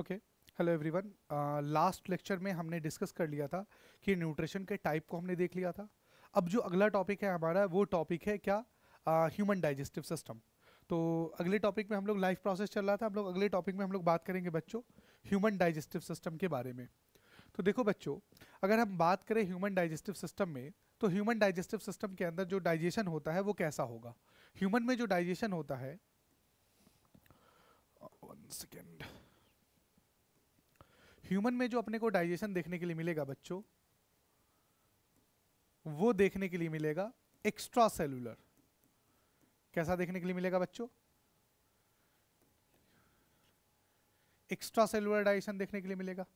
Okay hello everyone last lecture में हमने discuss कर लिया था कि न्यूट्रिशन के टाइप को हमने देख लिया था अब जो अगला टॉपिक है हमारा वो टॉपिक है क्या ह्यूमन डाइजेस्टिव सिस्टम तो अगले टॉपिक में हम लोग लाइफ प्रोसेस चल रहा था हम लोग अगले टॉपिक में हम लोग बात करेंगे बच्चों ह्यूमन डाइजेस्टिव सिस्टम के बारे में तो देखो बच्चों अगर हम बात करें ह्यूमन डाइजेस्टिव सिस्टम में तो ह्यूमन डाइजेस्टिव सिस्टम के अंदर जो डाइजेशन होता है वो कैसा होगा ह्यूमन में जो डाइजेशन होता है वन सेकेंड ह्यूमन में जो अपने को डाइजेशन देखने के लिए मिलेगा बच्चों वो देखने के लिए मिलेगा एक्स्ट्रा सेलुलर कैसा देखने के लिए मिलेगा बच्चों एक्स्ट्रा सेलुलर डाइजेशन देखने के लिए मिलेगा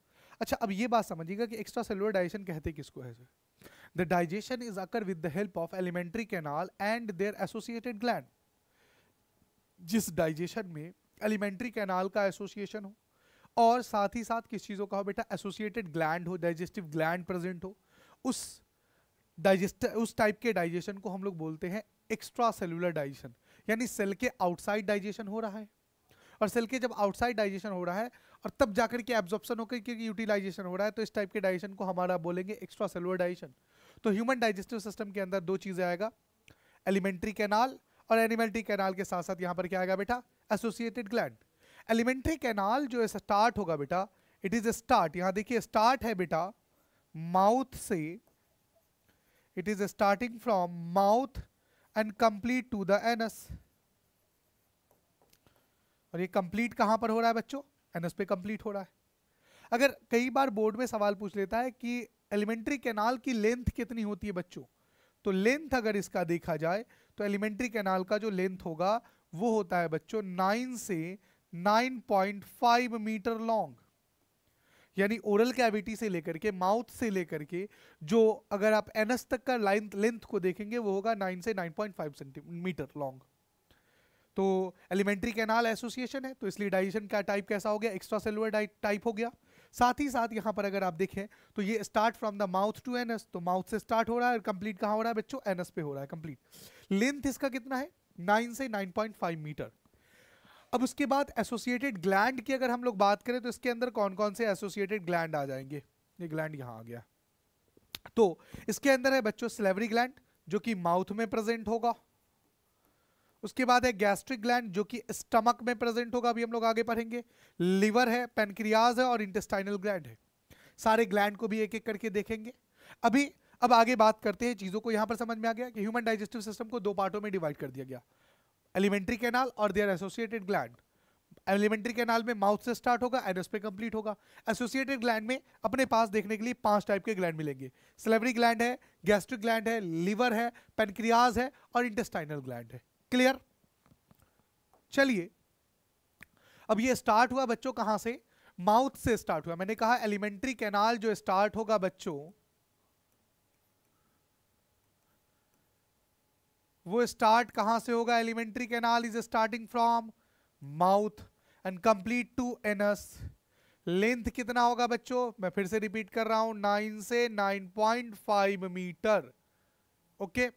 अच्छा अब ये बात समझिएगा कि एक्स्ट्रा सेलुलर डाइजेशन कहते किसको है sir the digestion is occur with the help of alimentary canal and their associated gland जिस डाइजेशन में एलिमेंट्री कैनाल का एसोसिएशन हो और साथ ही साथ किस चीज़ों का हो बेटा एसोसिएटेड ग्लैंड हो डाइजेस्टिव ग्लैंड प्रेजेंट हो उस डाइजेस्ट उस टाइप के डाइजेशन को हम लोग बोलते हैं एक्स्ट्रा सेलुलर डाइजेशन यानी सेल के आउटसाइड डाइजेशन हो रहा है और सेल के जब आउटसाइड डाइजेशन हो रहा है और तब जाकर के एब्जॉर्प्शन होकर के यूटिलाइजेशन हो रहा है तो इस टाइप के डाइजेशन को हमारा बोलेंगे एक्स्ट्रा सेलुलर डाइजेशन तो ह्यूमन डाइजेस्टिव सिस्टम के अंदर दो चीज़ें आएगा एलिमेंट्री कैनाल और एनिमेल्ट्री कैनाल के साथ साथ यहाँ पर क्या आएगा बेटा एसोसिएटेड ग्लैंड एलिमेंट्री कैनाल जो है स्टार्ट होगा बेटा इट इज स्टार्ट यहां देखिए स्टार्ट है बेटा माउथ से it is starting from mouth and complete to the anus और ये कंप्लीट कहां पर हो रहा है बच्चों एनस पे कंप्लीट हो रहा है अगर कई बार बोर्ड में सवाल पूछ लेता है कि एलिमेंट्री कैनाल की लेंथ कितनी होती है बच्चों तो लेंथ अगर इसका देखा जाए तो एलिमेंट्री कैनाल का जो लेंथ होगा वो होता है बच्चों नाइन से 9.5 मीटर लॉन्ग यानी ओरल कैविटी से लेकर के माउथ से लेकर के जो अगर आप एनस तक का लाइन लेंथ को देखेंगे वो होगा 9 से 9.5 सेंटीमीटर लॉन्ग तो एलिमेंट्री कैनाल एसोसिएशन है तो इसलिए डाइजेशन का टाइप कैसा हो गया एक्स्ट्रा सेलुलर टाइप हो गया साथ ही साथ यहाँ पर अगर आप देखें तो ये start from the mouth to anus तो माउथ से स्टार्ट हो रहा है कंप्लीट कहाँ हो रहा है बच्चों एनस पे हो रहा है कंप्लीट लेंथ इसका कितना है नाइन से नाइन मीटर अब उसके बाद एसोसिएटेड ग्लैंड की अगर हम लोग बात करें तो इसके अंदर कौन कौन से एसोसिएटेड ग्लैंड आ जाएंगे ये ग्लैंड यहाँ आ गया तो इसके अंदर है बच्चों सिलेवरी ग्लैंड जो कि माउथ में प्रेजेंट होगा उसके बाद है गैस्ट्रिक ग्लैंड जो कि स्टमक में प्रेजेंट होगा अभी हम लोग आगे पढ़ेंगे लिवर है पेनक्रियाज है और इंटेस्टाइनल ग्लैंड है सारे ग्लैंड को भी एक एक करके देखेंगे अभी अब आगे बात करते हैं चीज़ों को यहां पर समझ में आ गया कि ह्यूमन डाइजेस्टिव सिस्टम को दो पार्टों में डिवाइड कर दिया गया एलिमेंट्री कैनाल और their associated gland alimentary canal में माउथ से स्टार्ट होगा एनस पे कंप्लीट होगा एसोसिएटेड ग्लैंड में अपने पास देखने के लिए पांच टाइप के ग्लैंड मिलेंगे स्लेवरी ग्लैंड है गैस्ट्रिक ग्लैंड है लिवर है पेनक्रियाज है और इंटेस्टाइनल ग्लैंड है क्लियर चलिए अब ये स्टार्ट हुआ बच्चों कहाँ से माउथ से स्टार्ट हुआ मैंने कहा एलिमेंट्री कैनाल जो स्टार्ट होगा बच्चों वो स्टार्ट कहाँ से होगा alimentary canal is starting from mouth and complete to anus length कितना होगा बच्चों मैं फिर से रिपीट कर रहा हूं नाइन से nine point five metre okay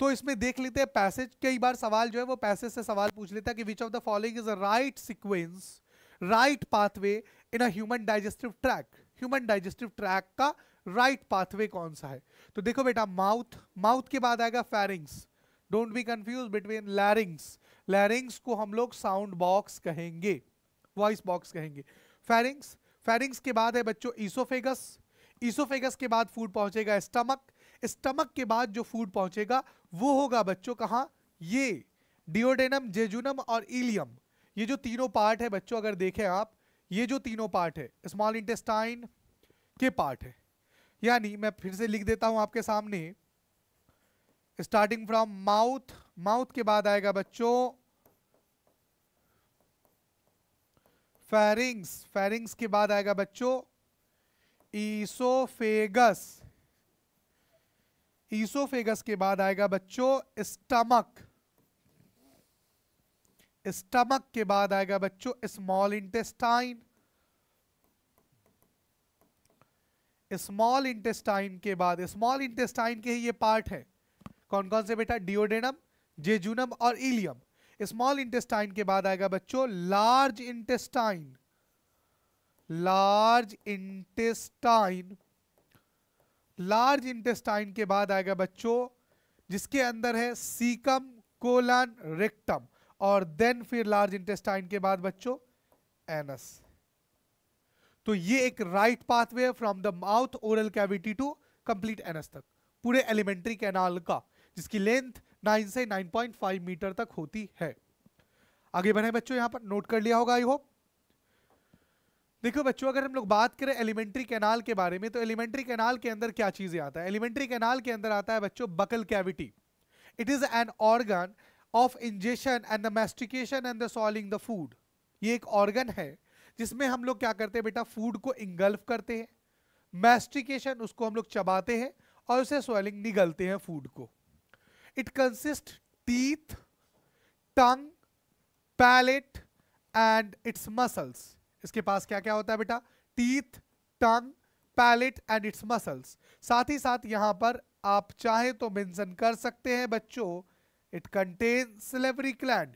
तो इसमें देख लेते हैं पैसेज कई बार सवाल जो है वो पैसेज से सवाल पूछ लेता है कि which of the following is a right sequence right pathway in a human digestive track human digestive track का राइट right पाथवे कौन सा है तो देखो बेटा माउथ माउथ के बाद आएगा pharynx don't be confuse between larynx larynx को हम लोग साउंड बॉक्स कहेंगे वॉइस बॉक्स कहेंगे फेरिंग्स फेरिंग्स के बाद है बच्चों ईसोफेगस ईसोफेगस के बाद फूड पहुंचेगा स्टमक स्टमक के बाद जो फूड पहुंचेगा वो होगा बच्चों कहाँ ये डिओडेनम जेजुनम और इलियम ये जो तीनों पार्ट है बच्चों अगर देखें आप ये जो तीनों पार्ट है स्मॉल इंटेस्टाइन के पार्ट है यानी मैं फिर से लिख देता हूँ आपके सामने स्टार्टिंग फ्रॉम माउथ माउथ के बाद आएगा बच्चों फेरिंग्स फेरिंग्स के बाद आएगा बच्चों ईसोफेगस ईसोफेगस के बाद आएगा बच्चों स्टमक स्टमक के बाद आएगा बच्चों स्मॉल इंटेस्टाइन स्मॉल इंटेस्टाइन के बाद स्मॉल इंटेस्टाइन के ही ये पार्ट है कौन कौन से बेटा डिओडेनम जेजूनम और इलियम स्मॉल इंटेस्टाइन के बाद आएगा बच्चों large intestine large intestine large intestine के बाद आएगा बच्चों जिसके अंदर है सीकम कोलन रेक्टम और देन फिर लार्ज इंटेस्टाइन के बाद बच्चों एनस तो ये एक right pathway from the mouth oral cavity to complete anus तक पूरे एलिमेंट्री कैनाल का जिसकी लेंथ 9 से 9.5 मीटर तक होती है आगे बढ़े बच्चों यहाँ पर नोट कर लिया होगा आई होप देखो बच्चों अगर हम लोग बात करें एलिमेंट्री कैनाल के बारे में तो एलिमेंट्री कैनाल के अंदर क्या चीजें आता है एलिमेंट्री कैनाल के अंदर आता है बच्चों buccal cavity it is an organ of ingestion and the mastication and the swallowing the food ये एक ऑर्गन है जिसमें हम लोग क्या करते हैं बेटा फूड को इंगल्फ करते हैं मैस्टिकेशन उसको हम लोग चबाते हैं और उसे सॉलिंग निगलते हैं फूड को it consist teeth tongue palate and its muscles इसके पास क्या क्या होता है बेटा teeth tongue palate and its muscles साथ ही साथ यहां पर आप चाहे तो मेंशन कर सकते हैं बच्चों it contain salivary gland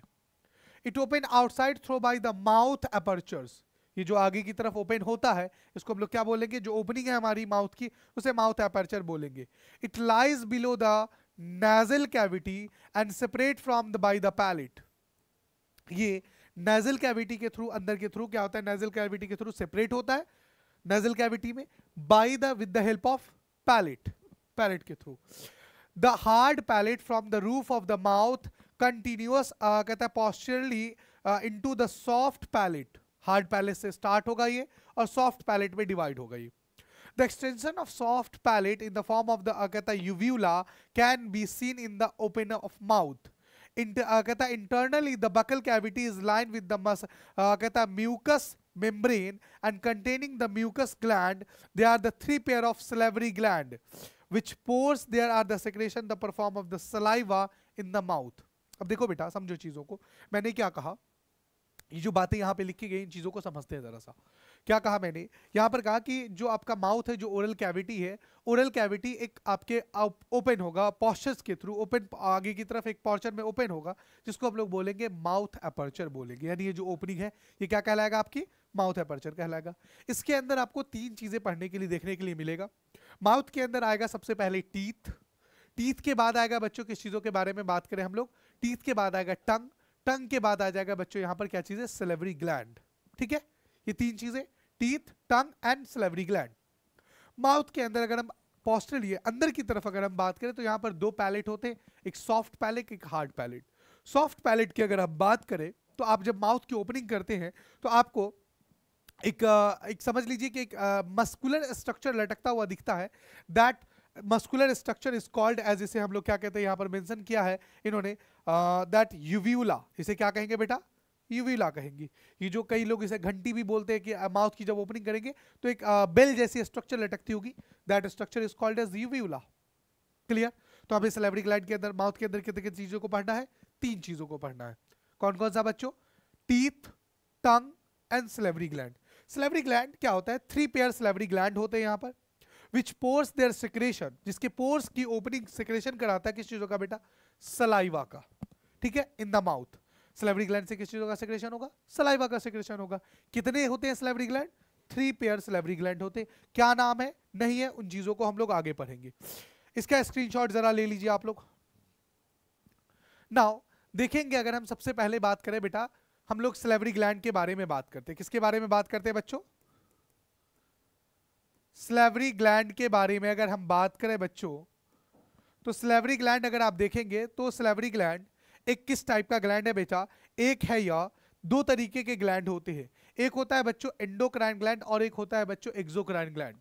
it open outside through by the mouth apertures ये जो आगे की तरफ ओपन होता है इसको हम लोग क्या बोलेंगे जो ओपनिंग है हमारी माउथ की उसे माउथ अपर्चर बोलेंगे it lies below the nasal cavity and separate from the by the palate ये नेजल कैविटी के थ्रू अंदर के थ्रू क्या होता है नेजल कैविटी के थ्रू सेपरेट होता है नेजल कैविटी में by the with the help of palate palate के through the hard palate from the roof of the mouth continues कहता है posteriorly in to the soft palate hard palate से start होगा ये और सॉफ्ट पैलेट में divide होगा ये The extension of soft palate in the form of the Agatha uvula can be seen in the opening of mouth. In the Agatha internally, the buccal cavity is lined with the mus Agatha mucus membrane and containing the mucus gland. There are the three pair of salivary gland, which pores there are the secretion the perform of the saliva in the mouth. अब देखो बेटा समझो चीजों को मैंने क्या कहा ये जो बातें यहाँ पे लिखी गई इन चीजों को समझते हैं जरा सा क्या कहा मैंने यहाँ पर कहा कि जो आपका माउथ है जो ओरल कैविटी है ओरल कैविटी एक आपके ओपन होगा पॉस्चर्स के थ्रू ओपन आगे की तरफ एक पॉस्चर में ओपन होगा जिसको हम लोग बोलेंगे माउथ अपर्चर बोलेंगे यानी ये जो ओपनिंग है ये क्या कहलाएगा आपकी माउथ अपर्चर कहलाएगा इसके अंदर आपको तीन चीज़ें पढ़ने के लिए देखने के लिए मिलेगा माउथ के अंदर आएगा सबसे पहले टीथ टीथ के बाद आएगा बच्चों किस चीज़ों के बारे में बात करें हम लोग टीथ के बाद आएगा टंग टंग के बाद आ जाएगा बच्चों यहाँ पर क्या चीज़ है सिलेवरी ग्लैंड ठीक है ये तीन चीजें teeth tongue and salivary gland mouth के अंदर अगर हम पॉस्टरली अंदर की तरफ अगर हम बात करें तो यहाँ पर दो पैलेट होते हैं एक सॉफ्ट पैलेट एक हार्ड पैलेट सॉफ्ट पैलेट की अगर हम बात करें तो आप जब माउथ की ओपनिंग करते हैं तो आपको एक एक समझ लीजिए कि एक मस्कुलर स्ट्रक्चर लटकता हुआ दिखता है that muscular structure is called as इसे हम लोग क्या कहते हैं यहाँ पर मेंशन किया है इन्होंने दैट uh, इसे क्या कहेंगे बेटा यूवीला कहेंगे ये जो कई लोग इसे घंटी भी बोलते हैं कि माउथ की जब ओपनिंग करेंगे तो एक बेल जैसी स्ट्रक्चर लटकती होगी that structure is called as uvula clear तो हमें सेलेब्रिक लाइट के अंदर माउथ के अंदर कितने कितनी चीजों को पढ़ना है तीन चीजों को पढ़ना है कौन कौन सा बच्चों teeth tongue and salivary gland salivary gland क्या होता है थ्री पेयर सिलेवरी ग्लैंड होते हैं यहाँ पर विच पोर्स देयर सिक्रेशन जिसके पोर्स की ओपनिंग सिक्रेशन कराता है किस चीजों का बेटा सलाइवा का ठीक है in the mouth salivary gland से किस चीज़ों का सेक्रेशन होगा सलाइवा का सेक्रेशन होगा कितने होते हैं salivary gland three pair salivary gland होते हैं क्या नाम है नहीं है उन चीज़ों को हम लोग आगे पढ़ेंगे इसका स्क्रीनशॉट जरा ले लीजिए आप लोग नाउ देखेंगे अगर हम सबसे पहले बात करें बेटा हम लोग स्लेवरी ग्लैंड के बारे में बात करते हैं किसके बारे में बात करते हैं बच्चों स्लेवरी ग्लैंड के बारे में अगर हम बात करें बच्चों तो स्लेवरी ग्लैंड अगर आप देखेंगे तो स्लेवरी ग्लैंड एक किस टाइप का ग्लैंड है बेटा एक है यह दो तरीके के ग्लैंड होते हैं एक होता है बच्चों एंडोक्राइन ग्लैंड और एक होता है बच्चों एक्सोक्राइन ग्लैंड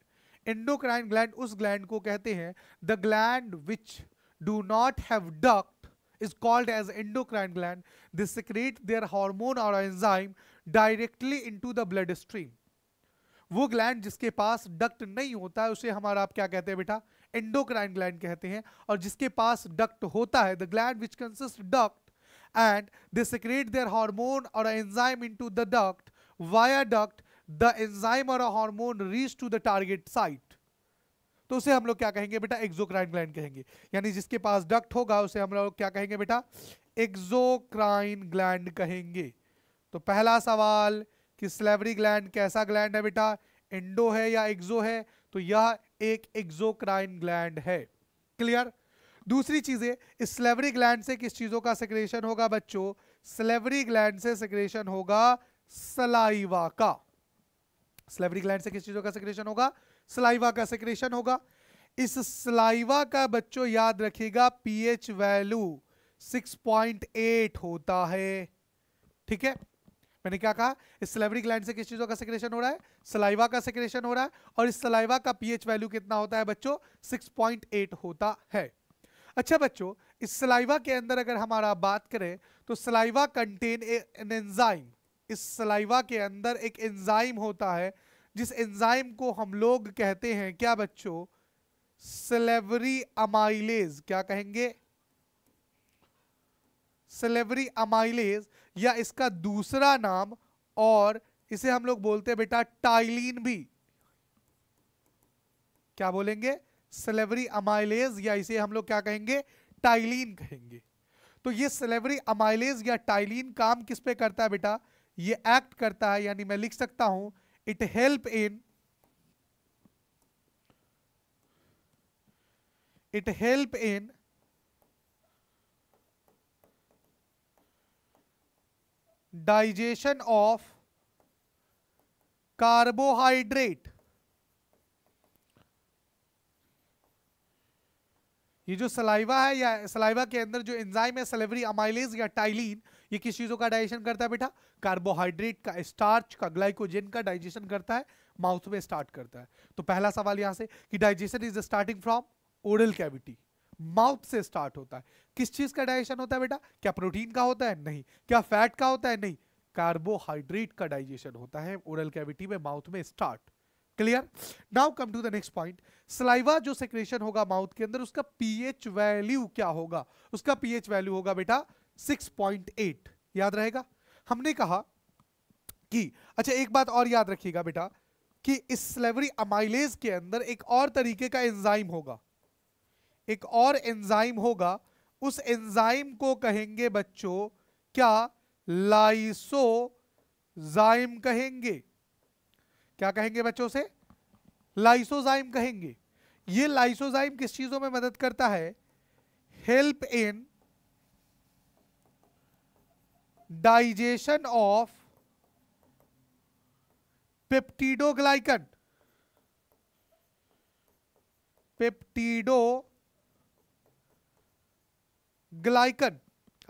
एंडोक्राइन ग्लैंड उस ग्लैंड को कहते हैं the gland which do not have duct is called as endocrine gland gland. Secrete their their और enzyme directly directly the blood stream वो ग्लैंड जिसके पास डक्ट नहीं होता है उसे हमारा आप क्या कहते हैं बेटा एंडोक्राइन ग्लैंड कहते हैं और जिसके पास डक्ट होता है the gland which consist duct and they secrete their hormone और enzyme into the duct via duct the enzyme और a hormone reach to the target site तो उसे हम लोग क्या कहेंगे बेटा एक्जोक्राइन ग्लैंड कहेंगे यानी जिसके पास डक्ट होगा उसे हम लोग क्या कहेंगे बेटा एक्जोक्राइन ग्लैंड कहेंगे तो पहला सवाल कि स्लेवरी ग्लैंड कैसा ग्लैंड है बेटा एंडो है या एक्जो है तो यह एक एक्जोक्राइन ग्लैंड है क्लियर दूसरी चीजें स्लेवरी ग्लैंड से किस चीजों का सेक्रेशन होगा बच्चों स्लेवरी ग्लैंड से सेक्रेशन होगा सलाइवा का स्लेवरी ग्लैंड से किस चीजों का सेक्रेशन होगा सलाइवा का सेक्रेशन होगा इस सलाइवा का बच्चों याद रखिएगा पीएच वैल्यू 6.8 होता है ठीक है मैंने क्या कहा इस सलेवरी ग्लैंड से किस चीज़ों का सेक्रेशन हो रहा है सलाइवा का सेक्रेशन हो रहा है और इस सलाइवा का पीएच वैल्यू कितना होता है बच्चों 6.8 होता है अच्छा बच्चों इस सलाइवा के अंदर अगर हमारा बात करें तो सलाइवा कंटेन एन एंजाइम इस सलाइवा के अंदर एक एंजाइम होता है जिस एंजाइम को हम लोग कहते हैं क्या बच्चों सलेवरी अमाइलेज क्या कहेंगे सलेवरी अमाइलेज या इसका दूसरा नाम और इसे हम लोग बोलते हैं बेटा टाइलिन भी क्या बोलेंगे सेलेवरी अमाइलेज या इसे हम लोग क्या कहेंगे टाइलिन कहेंगे तो ये सेलेवरी अमाइलेज या टाइलिन काम किस पे करता है बेटा ये एक्ट करता है यानी मैं लिख सकता हूं it help in it help in digestion of carbohydrate ये जो सलाइवा है या सलाइवा के अंदर जो एंजाइम है सलेवरी अमाइलेज या टाइलिन ये किस चीज़ों का डाइजेशन करता है बेटा कार्बोहाइड्रेट का स्टार्च का ग्लाइकोजन का डाइजेशन करता है माउथ में स्टार्ट करता है तो पहला सवाल यहां से कि digestion is starting from oral cavity mouth से स्टार्ट होता है किस चीज का डाइजेशन होता है बेटा क्या प्रोटीन का होता है नहीं क्या फैट का होता है नहीं कार्बोहाइड्रेट का डाइजेशन होता है ओरल कैविटी में माउथ में start clear now come to the next point saliva जो सेक्रेशन होगा माउथ के अंदर उसका पीएच वैल्यू क्या होगा उसका पीएच वैल्यू होगा बेटा 6.8 याद रहेगा हमने कहा कि अच्छा एक बात और याद रखिएगा बेटा कि इस स्लेवरी अमाइलेज के अंदर एक और तरीके का एंजाइम होगा एक और एंजाइम होगा उस एंजाइम को कहेंगे बच्चों क्या लाइसोजाइम कहेंगे क्या कहेंगे बच्चों से लाइसोजाइम कहेंगे ये लाइसोजाइम किस चीजों में मदद करता है help in digestion of peptidoglycan peptidoglycan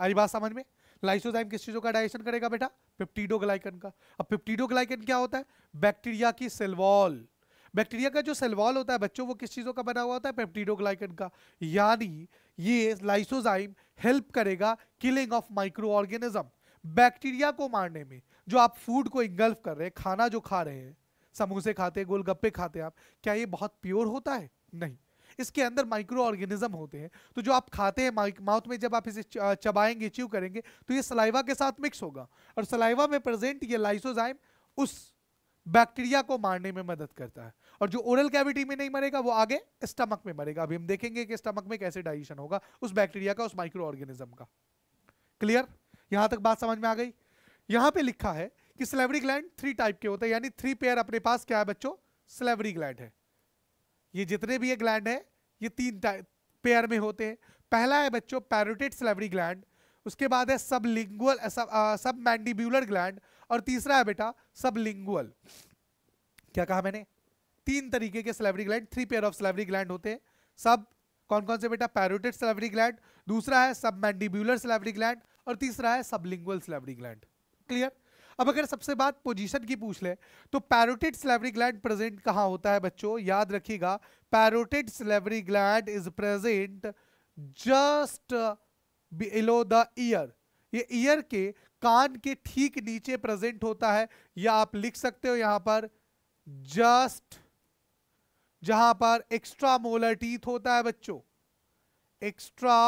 आ बात समझ में लाइसोजाइम किस चीजों का डाइजेशन करेगा बेटा पिप्टीडोग्लाइकन का अब पिप्टीडोग्लाइकन क्या होता है बैक्टीरिया की सेलवॉल बैक्टीरिया का जो सेलवॉल होता है बच्चों वो किस चीज़ों का बना हुआ होता है पेप्टीडोग्लाइकन का यानी ये लाइसोजाइम हेल्प करेगा killing of microorganism bacteria को मारने में जो आप फूड को इंगल्फ कर रहे हैं खाना जो खा रहे हैं समोसे खाते गोलगप्पे खाते हैं आप क्या ये बहुत प्योर होता है नहीं इसके अंदर माइक्रो ऑर्गेनिज्म होते हैं तो जो आप खाते हैं माउथ में जब आप इसे चबाएंगे च्यू करेंगे तो ये सलाइवा के साथ मिक्स होगा और सलाइवा में प्रेजेंट ये लाइसोजाइम उस बैक्टीरिया को मारने में मदद करता है और जो ओरल कैविटी में नहीं मरेगा वो आगे स्टमक में मरेगा अभी हम देखेंगे कि स्टमक में कैसे डाइजेशन होगा उस बैक्टीरिया का उस माइक्रो ऑर्गेनिज्म का क्लियर यहां तक बात समझ में आ गई यहां पे लिखा है कि स्लेवरी ग्लैंड थ्री टाइप के होते हैं यानी थ्री पेयर अपने पास क्या है बच्चों स्लेवरी ग्लैंड है ये जितने भी ये ग्लैंड है ये तीन पेयर में होते हैं पहला है बच्चों पैरोटेट स्लेवरी ग्लैंड उसके बाद है सब लिंगुअल सब मैंडिब्यूलर ग्लैंड और तीसरा है बेटा सब लिंगुअल क्या कहा मैंने तीन तरीके के salivary gland three pair of salivary gland होते हैं सब कौन कौन से बेटा पैरोटेट स्लेवरी ग्लैंड दूसरा है सब मैंडिब्यूलर स्लेवरी ग्लैंड और तीसरा है सब लिंगुअल स्लेवरी ग्लैंड क्लियर अब अगर सबसे बात पोजीशन की पूछ ले तो पैरोटिड स्लेवरी ग्लैंड प्रेजेंट कहाँ होता है बच्चों याद रखिएगा parotid salivary gland is present just below the ear ये ईयर के कान के ठीक नीचे प्रेजेंट होता है या आप लिख सकते हो यहां पर जस्ट जहां पर एक्स्ट्रा मोलर टीथ होता है बच्चों एक्स्ट्रा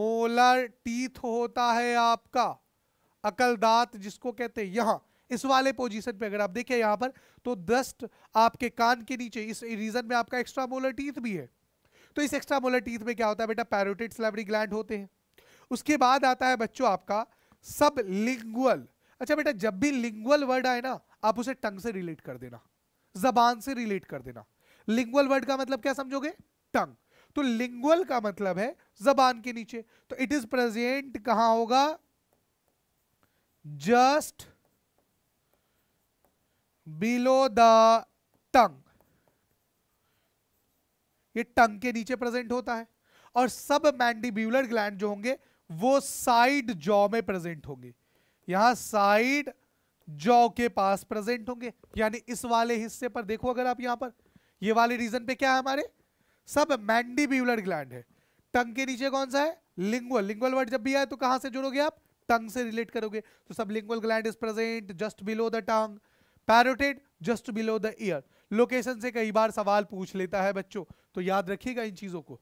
मोलर टीथ होता है आपका अकलदात जिसको कहते हैं यहाँ इस वाले पोजीशन पे अगर आप देखें यहाँ पर तो दस्ट आपके कान के नीचे इस रीजन में आपका एक्स्ट्रा मोलर टीथ भी है तो इस एक्स्ट्रा मोलर टीथ में क्या होता है बेटा पैरोटिड स्लेवरी ग्लैंड होते हैं उसके बाद आता है बच्चों आपका सब लिंगुअल अच्छा बेटा जब भी लिंगुअल वर्ड आए ना आप उसे टंग से रिलेट कर देना जबान से रिलेट कर देना लिंगुअल वर्ड का मतलब क्या समझोगे टंग तो लिंगुअल का मतलब है जबान के नीचे तो इट इज प्रेजेंट कहाँ होगा just below the tongue ये टंग के नीचे प्रेजेंट होता है और सब मैंडिब्यूलर ग्लैंड जो होंगे वो साइड जॉ में प्रेजेंट होंगे यहां साइड जॉ के पास प्रेजेंट होंगे यानी इस वाले हिस्से पर देखो अगर आप यहां पर ये वाले रीजन पे क्या है हमारे सब मैंडिब्यूलर ग्लैंड है टंग के नीचे कौन सा है लिंगुअल लिंगुअल वर्ड जब भी आए तो कहां से जुड़ोगे आप टंग से रिलेट करोगे तो sublingual gland is present just below the tongue parotid just below the ear location से कई बार सवाल पूछ लेता है बच्चों तो याद रखिएगा इन चीजों को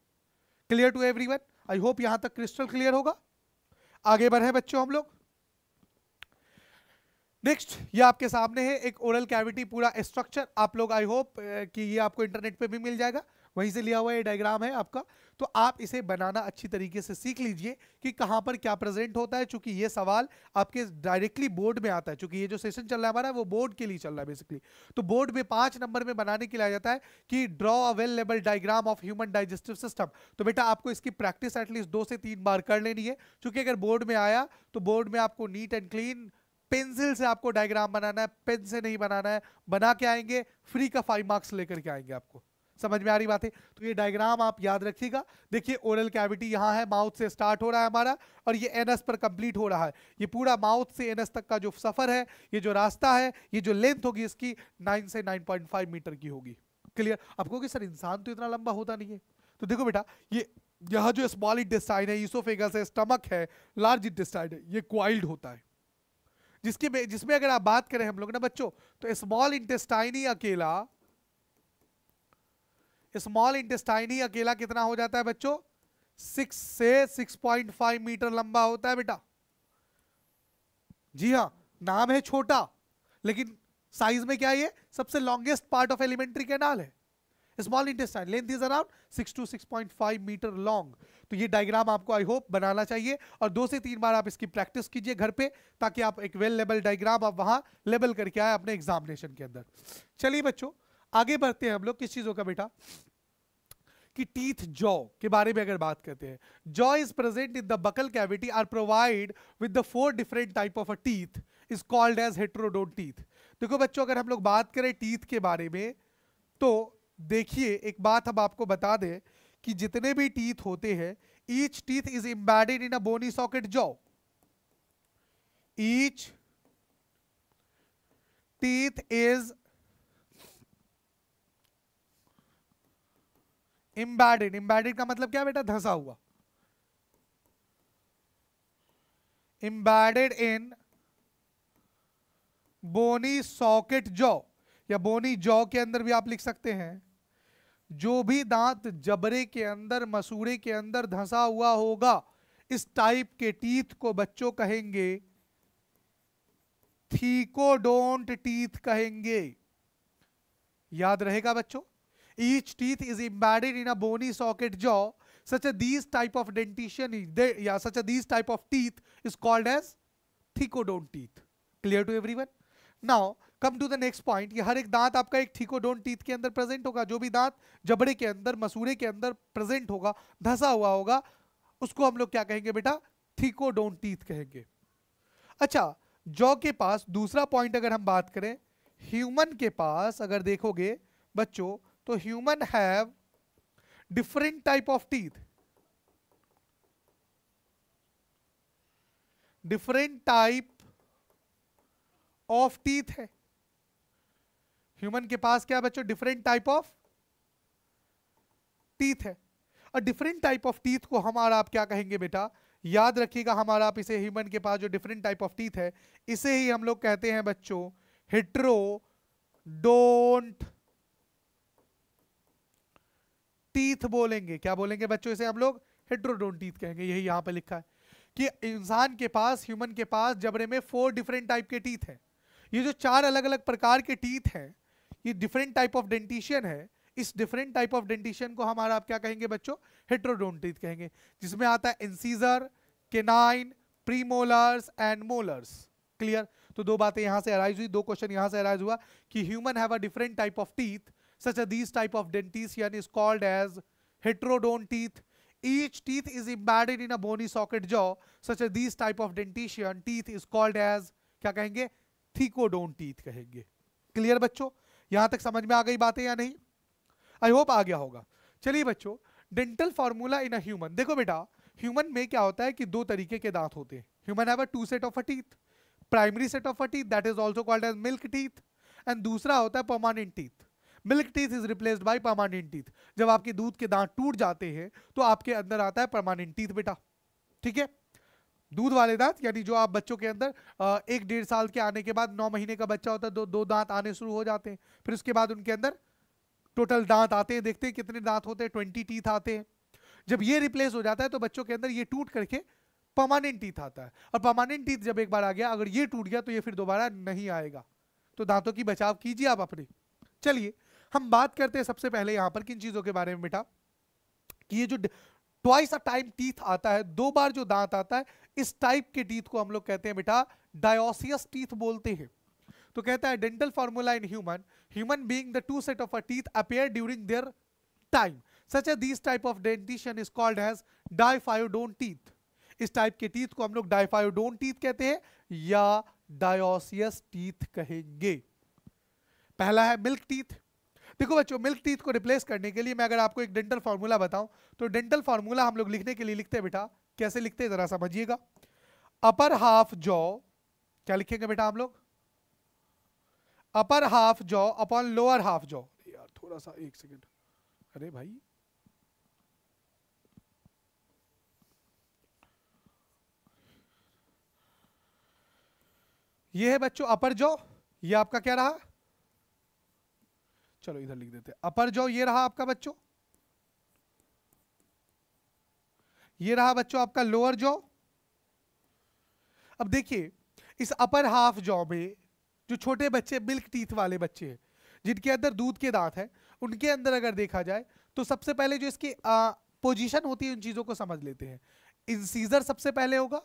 clear to everyone I hope यहां तक क्रिस्टल क्लियर होगा आगे बढ़े बच्चों हम लोग नेक्स्ट ये आपके सामने है एक ओरल कैविटी पूरा स्ट्रक्चर आप लोग आई होप कि ये आपको इंटरनेट पे भी मिल जाएगा वहीं से लिया हुआ ये डायग्राम है आपका तो आप इसे बनाना अच्छी तरीके से सीख लीजिए कि कहाँ पर क्या प्रेजेंट होता है चूंकि ये सवाल आपके डायरेक्टली बोर्ड में आता है चूंकि ये जो सेशन चल रहा है हमारा वो बोर्ड के लिए चल रहा है बेसिकली तो बोर्ड में पांच नंबर में बनाने के लिए आ जाता है कि ड्रॉ अ वेल लेवल diagram of human digestive system तो बेटा आपको इसकी प्रैक्टिस एटलीस्ट दो से तीन बार कर लेनी है चूंकि अगर बोर्ड में आया तो बोर्ड में आपको नीट एंड क्लीन पेंसिल से आपको डायग्राम बनाना है पेन से नहीं बनाना है बना के आएंगे फ्री का फाइव मार्क्स लेकर के आएंगे आपको समझ में आ रही बात है तो ये डायग्राम आप याद रखिएगा देखिए ओरल कैविटी यहाँ है माउथ से स्टार्ट हो रहा है हमारा और ये एनएस पर कंप्लीट हो रहा है ये पूरा माउथ से एनएस तक का जो सफ़र है ये जो रास्ता है ये जो लेंथ होगी इसकी नाइन से नाइन मीटर की होगी क्लियर आप कहोगे सर इंसान तो इतना लंबा होता नहीं है तो देखो बेटा ये यह जो स्मॉल इंटेस्टाइन है ईसोफेगस है स्टमक है लार्ज इंटेस्टाइन है ये क्वाइल्ड होता है जिसके जिसमें अगर आप बात करें हम लोग ना बच्चों तो स्मॉल इंटेस्टाइन ही अकेला स्मॉल इंटेस्टाइन ही अकेला कितना हो जाता है बच्चों सिक्स से सिक्स पॉइंट फाइव मीटर लंबा होता है बेटा जी हाँ नाम है छोटा लेकिन साइज में क्या ये सबसे longest part of alimentary canal है small intestine length is around six to six point five metre long तो ये डायग्राम आपको आई होप बनाना चाहिए और दो से तीन बार आप इसकी प्रैक्टिस कीजिए घर पे ताकि आप एक वेल लेबल डायग्राम आप वहां लेबल करके आए अपने एग्जामिनेशन के अंदर चलिए बच्चों आगे बढ़ते हैं हम लोग किस चीज़ों का बेटा कि टीथ जॉ के बारे में अगर बात करते हैं jaw is present in the buccal cavity are provide with the four different type of a teeth is called as heterodont teeth देखो बच्चों अगर हम लोग बात करें टीथ के बारे में तो देखिए एक बात हम आपको बता दें कि जितने भी टीथ होते हैं each teeth is embedded in a bony socket jaw each teeth is embedded embedded का मतलब क्या बेटा धंसा हुआ इम्बैडेड इन बोनी सॉकेट जॉ या बोनी जॉ के अंदर भी आप लिख सकते हैं जो भी दांत जबरे के अंदर मसूड़े के अंदर धंसा हुआ होगा इस टाइप के टीथ को बच्चों कहेंगे थीकोडोंट टीथ कहेंगे याद रहेगा बच्चों Each teeth is embedded in a bony socket jaw. Such a these type of dentition, they, yeah, such a these type of teeth is called as thicodont teeth. Clear to everyone? Now, come to the next point ये har ek दांत aapka ek thicodont teeth ke andar present hoga jo bhi दांत जबड़े ke andar masure ke andar present hoga dhasa hua hoga usko hum log kya kahenge beta thicodont teeth kahenge acha jaw ke paas dusra point agar hum baat kare human ke paas agar dekhoge बच्चों तो human have different type of teeth different type of teeth है human के पास क्या बच्चों different type of teeth है और different type of teeth को हमारा आप क्या कहेंगे बेटा याद रखिएगा हमारा आप इसे ह्यूमन के पास जो डिफरेंट टाइप ऑफ टीथ है इसे ही हम लोग कहते हैं बच्चों हिट्रो डोंट टीथ बोलेंगे क्या बोलेंगे बच्चों इसे हम लोग हेड्रोडोन टीथ कहेंगे यही यहाँ पे लिखा है कि इंसान के पास ह्यूमन के पास जबड़े में फोर डिफरेंट टाइप के टीथ हैं ये जो चार अलग अलग प्रकार के टीथ हैं ये डिफरेंट टाइप ऑफ डेंटिशियन है इस डिफरेंट टाइप ऑफ डेंटिशियन को हमारा आप क्या कहेंगे बच्चों हेट्रोडोन टीथ कहेंगे जिसमें आता है incisor canine premolars and molars clear तो दो बातें यहां से अराइज हुई दो क्वेश्चन यहां से अराइज हुआ कि human have a different type of teeth such as these type of dentition is called as heterodont teeth. Each teeth is embedded in a bony socket jaw. Such as these type of dentition teeth is called as kya kahenge thicodont teeth kahenge clear bachcho yahan tak samajh mein aa gayi baatein ya nahi i hope aa gaya hoga chaliye bachcho dental formula in human देखो बेटा human में क्या होता है कि दो तरीके के दांत होते हैं ह्यूमन है two set of a teeth primary set of a teeth that is also called as milk teeth and दूसरा होता है permanent teeth milk teeth is replaced by permanent teeth जब आपके दूध के दांत टूट जाते हैं तो आपके अंदर आता है परमानेंट टीथ बेटा ठीक है दूध वाले दांत यानी जो आप बच्चों के अंदर एक डेढ़ साल के आने के बाद नौ महीने का बच्चा होता है दो दो दांत आने शुरू हो जाते हैं फिर उसके बाद उनके अंदर टोटल दांत आते हैं देखते हैं कितने दांत होते हैं ट्वेंटी टीथ आते हैं जब ये रिप्लेस हो जाता है तो बच्चों के अंदर ये टूट करके परमानेंट टीथ आता है और परमानेंट टीथ जब एक बार आ गया अगर ये टूट गया तो ये फिर दोबारा नहीं आएगा तो दांतों की बचाव कीजिए आप अपने चलिए हम बात करते हैं सबसे पहले यहाँ पर किन चीज़ों के बारे में बेटा कि ये जो ट्वाइस अ टाइम टीथ आता है दो बार जो दांत आता है इस टाइप के टीथ को हम लोग कहते हैं बेटा डायोसियस टीथ बोलते हैं तो कहता है dental formula in human human being the two set of a teeth appear during their time such a this type of dentition is called as diphyodont teeth इस टाइप के टीथ को हम लोग डायफायोडोन टीथ कहते हैं या डायोसियस टीथ कहेंगे पहला है मिल्क टीथ देखो बच्चों मिल्क टीथ को रिप्लेस करने के लिए मैं अगर आपको एक डेंटल फार्मूला बताऊं तो डेंटल फार्मूला हम लोग लिखने के लिए लिखते हैं बेटा कैसे लिखते हैं जरा समझिएगा अपर हाफ जॉ क्या लिखेंगे बेटा हम लोग upper half jaw upon lower half jaw यार थोड़ा सा एक सेकेंड अरे भाई ये है बच्चों अपर जॉ ये आपका क्या रहा चलो इधर लिख देते अपर जो ये रहा आपका बच्चों ये रहा बच्चों आपका लोअर जॉ अब देखिए इस अपर हाफ जॉ में जो छोटे बच्चे मिल्क टीथ वाले बच्चे हैं जिनके अंदर दूध के दांत हैं उनके अंदर अगर देखा जाए तो सबसे पहले जो इसकी पोजीशन होती है उन चीज़ों को समझ लेते हैं इंसीजर सबसे पहले होगा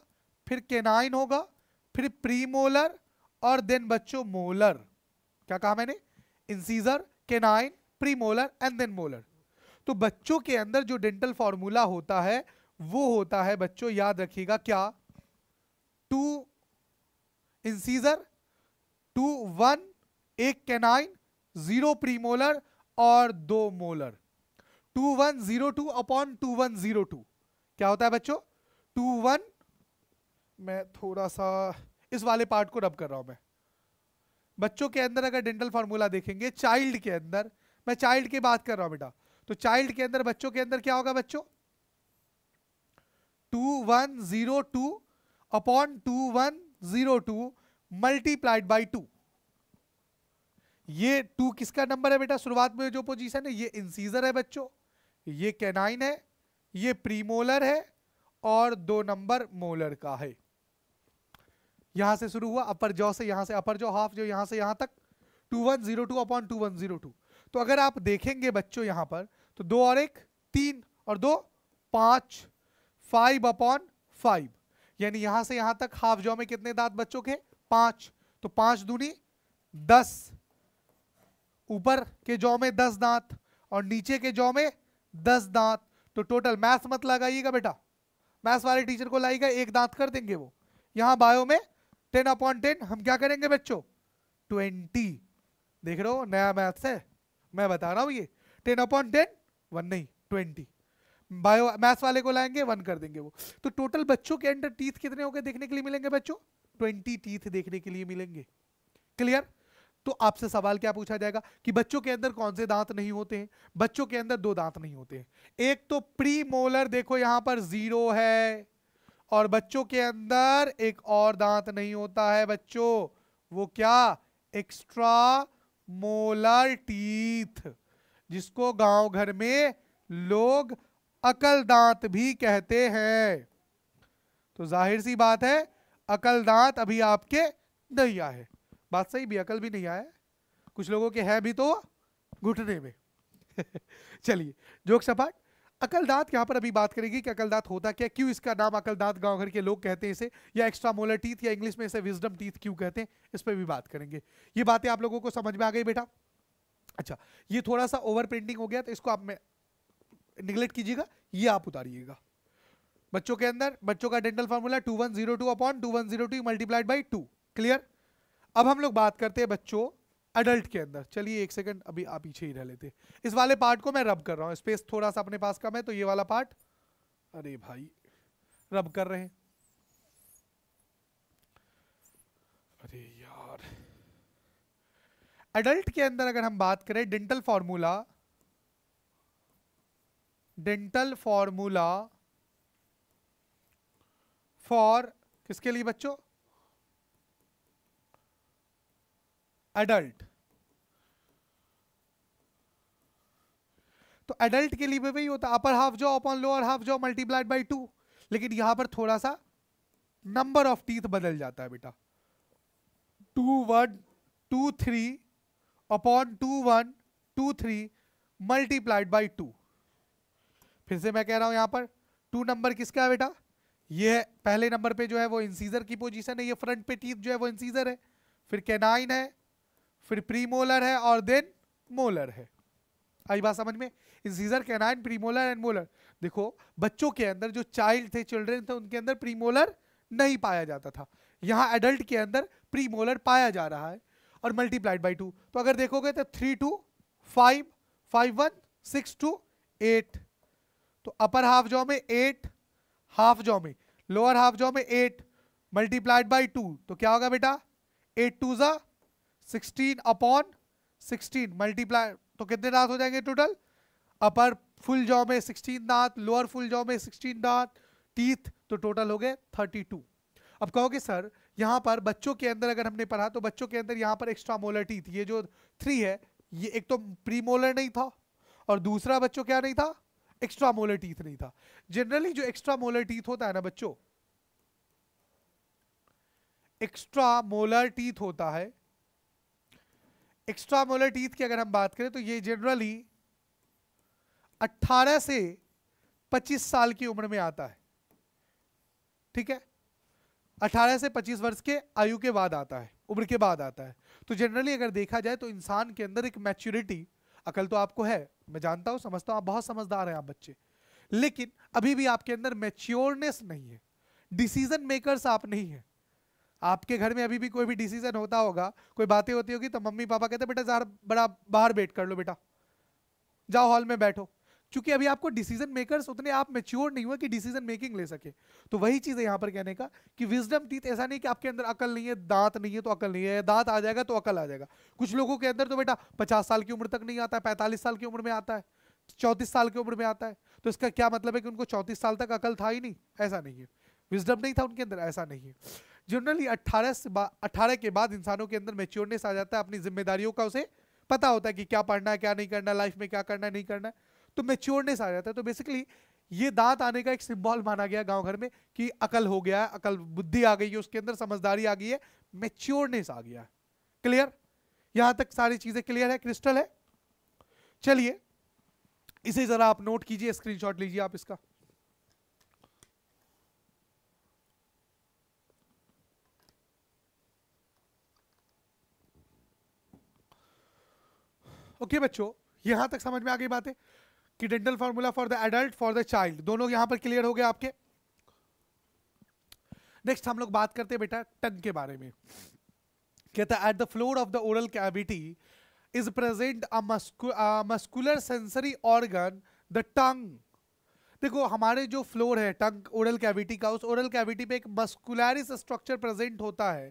फिर केनाइन होगा फिर प्रीमोलर और देन बच्चों मोलर क्या कहा मैंने incisor canine premolar and then molar तो बच्चों के अंदर जो डेंटल फॉर्मूला होता है वो होता है बच्चों याद रखिएगा क्या टू इंसीजर टू वन एक केनाइन जीरो प्रीमोलर और दो molar two one zero two upon two one zero two क्या होता है बच्चों टू वन मैं थोड़ा सा इस वाले पार्ट को रब कर रहा हूं मैं बच्चों के अंदर अगर डेंटल फार्मूला देखेंगे चाइल्ड के अंदर मैं चाइल्ड की बात कर रहा हूं बेटा तो चाइल्ड के अंदर बच्चों के अंदर क्या होगा बच्चों two one zero two upon two one zero two multiplied by two ये टू किसका नंबर है बेटा शुरुआत में जो पोजीशन है ये इंसीजर है बच्चों ये कैनाइन है ये प्रीमोलर है और दो नंबर मोलर का है यहाँ से शुरू हुआ अपर जॉ से यहाँ से अपर जॉ हाफ जो यहाँ से यहाँ तक two one zero two upon two one zero two तो अगर आप देखेंगे बच्चों यहाँ पर तो दो और एक तीन और दो पाँच फाइव अपॉन फाइव यानी यहाँ से यहाँ तक हाफ जॉ में कितने दांत बच्चों के पाँच तो पाँच दूनी दस ऊपर के जॉ में दस दांत और नीचे के जॉ में दस दांत तो टोटल मैथ मत लगाइएगा बेटा मैथ्स वाले टीचर को लाइएगा एक दांत कर देंगे वो यहाँ बायो में टेन अपॉन टेन हम क्या करेंगे बच्चों ट्वेंटी देख रहे हो नया मैथ्स है मैं बता रहा हूँ ये टेन अपॉन टेन वन नहीं ट्वेंटी बायो मैथ्स वाले को लाएंगे वन कर देंगे वो तो टोटल बच्चों के अंडर टीथ कितने हो गए देखने के लिए मिलेंगे बच्चों ट्वेंटी टीथ देखने के लिए मिलेंगे क्लियर तो आपसे सवाल क्या पूछा जाएगा कि बच्चों के अंदर कौन से दांत नहीं होते हैं बच्चों के अंदर दो दांत नहीं होते हैं एक तो प्री मोलर देखो यहां पर जीरो है और बच्चों के अंदर एक और दांत नहीं होता है बच्चों वो क्या एक्स्ट्रा मोलर टीथ जिसको गांव घर में लोग अकल दांत भी कहते हैं तो जाहिर सी बात है अकल दांत अभी आपके नहीं आए बात सही भी अकल भी नहीं आया कुछ लोगों के है भी तो घुटने में चलिए जोक सपाट अकलदात यहाँ पर अभी बात करेगी कि अकलदात होता क्या क्यों इसका नाम अकलदात गाँव घर के लोग कहते हैं इसे या एक्स्ट्रा मोलर टीथ या इंग्लिश में इसे विजडम टीथ क्यों कहते हैं इस पर भी बात करेंगे ये बातें आप लोगों को समझ में आ गई बेटा अच्छा ये थोड़ा सा ओवर प्रिंटिंग हो गया तो इसको आप निगलेक्ट कीजिएगा ये आप उतारिएगा बच्चों के अंदर बच्चों का dental formula two one zero two upon two one zero two multiplied by two clear अब हम लोग बात करते हैं बच्चों एडल्ट के अंदर चलिए एक सेकंड अभी आप पीछे ही रह लेते इस वाले पार्ट को मैं रब कर रहा हूँ स्पेस थोड़ा सा अपने पास कम है तो ये वाला पार्ट अरे भाई रब कर रहे हैं अरे यार एडल्ट के अंदर अगर हम बात करें dental formula dental formula for किसके लिए बच्चों एडल्ट तो एडल्ट के लिए भी वही होता अपर हाफ जो अपॉन लोअर हाफ जो मल्टीप्लाइड बाई टू लेकिन यहां पर थोड़ा सा नंबर ऑफ टीथ बदल जाता है बेटा two one two three upon two one two three multiplied by two फिर से मैं कह रहा हूं यहां पर टू नंबर किसका है बेटा ये पहले नंबर पे जो है वो इंसीजर की पोजीशन है ये फ्रंट पे टीथ जो है वो इंसीजर है फिर कैनाइन है फिर प्री मोलर है और देन मोलर है आई बात समझ में incisor canine premolar and molar देखो बच्चों के अंदर जो चाइल्ड थे चिल्ड्रेन थे उनके अंदर प्रीमोलर नहीं पाया जाता था यहाँ एडल्ट के अंदर प्रीमोलर पाया जा रहा है और मल्टीप्लाइड बाई टू तो अगर देखोगे तो three two five five one six two eight तो अपर हाफ जॉ में एट हाफ जॉ में लोअर हाफ जॉ में एट मल्टीप्लाइड बाई टू तो क्या होगा बेटा एट टू ज़ा सिक्सटीन अपॉन सिक्सटीन मल्टीप्लाई तो कितने दांत हो जाएंगे टोटल अपर फुल जॉ में सिक्सटीन दांत लोअर फुल जॉ में सिक्सटीन दांत टीथ तो टोटल हो गए थर्टी टू अब कहोगे सर यहाँ पर बच्चों के अंदर अगर हमने पढ़ा तो बच्चों के अंदर यहाँ पर एक्स्ट्रा मोलर टीथ ये जो थ्री है ये एक तो प्री मोलर नहीं था और दूसरा बच्चों क्या नहीं था एक्स्ट्रा मोलर टीथ नहीं था जनरली जो एक्स्ट्रा मोलर टीथ होता है ना बच्चों एक्स्ट्रा मोलर टीथ होता है एक्स्ट्रा मोलर टीथ की अगर हम बात करें तो ये जनरली 18 से 25 साल की उम्र में आता है ठीक है 18 से 25 वर्ष के आयु के बाद आता है उम्र के बाद आता है तो जनरली अगर देखा जाए तो इंसान के अंदर एक मैच्योरिटी अकल तो आपको है मैं जानता हूं समझता हूं आप बहुत समझदार हैं आप बच्चे लेकिन अभी भी आपके अंदर मैच्योरनेस नहीं है डिसीजन मेकर्स आप नहीं हैं आपके घर में अभी भी कोई भी डिसीजन होता होगा कोई बातें होती होगी तो मम्मी पापा कहते बेटा ज़रा बड़ा बाहर वेट कर लो बेटा जाओ हॉल में बैठो क्योंकि अभी आपको डिसीजन मेकर्स उतने आप मेच्योर नहीं हुए कि डिसीजन मेकिंग ले सके तो वही चीज़ है यहाँ पर कहने का कि विजडम टीथ ऐसा नहीं कि आपके अंदर अकल नहीं है दांत नहीं है तो अकल नहीं है दांत आ जाएगा तो अकल आ जाएगा कुछ लोगों के अंदर तो बेटा पचास साल की उम्र तक नहीं आता है पैंतालीस साल की उम्र में आता है चौंतीस साल की उम्र में आता है तो इसका क्या मतलब है कि उनको चौंतीस साल तक अकल था ही नहीं ऐसा नहीं है विजडम नहीं था उनके अंदर ऐसा नहीं है जनरली 18 से अठारह के बाद इंसानों के अंदर मेच्योरनेस आ जाता है अपनी जिम्मेदारियों का उसे पता होता है कि क्या पढ़ना है क्या नहीं करना लाइफ में क्या करना नहीं करना तो मेच्योरनेस आ जाता है तो बेसिकली ये दांत आने का एक सिंबल माना गया गांव घर में कि अकल हो गया है अकल बुद्धि आ गई है उसके अंदर समझदारी आ गई है मेच्योरनेस आ गया क्लियर यहां तक सारी चीजें क्लियर है क्रिस्टल है चलिए इसे जरा आप नोट कीजिए स्क्रीनशॉट लीजिए आप इसका ओके बच्चों यहां तक समझ में आ गई बातें कि dental formula for the adult for the child दोनों यहां पर क्लियर हो गए आपके नेक्स्ट हम लोग बात करते हैं बेटा टन के बारे में कहता at the floor of the oral cavity is present a muscular sensory organ the tongue देखो हमारे जो फ्लोर है टंग ओरल कैविटी का उस ओरल कैविटी पे एक मस्कुलरिस स्ट्रक्चर प्रेजेंट होता है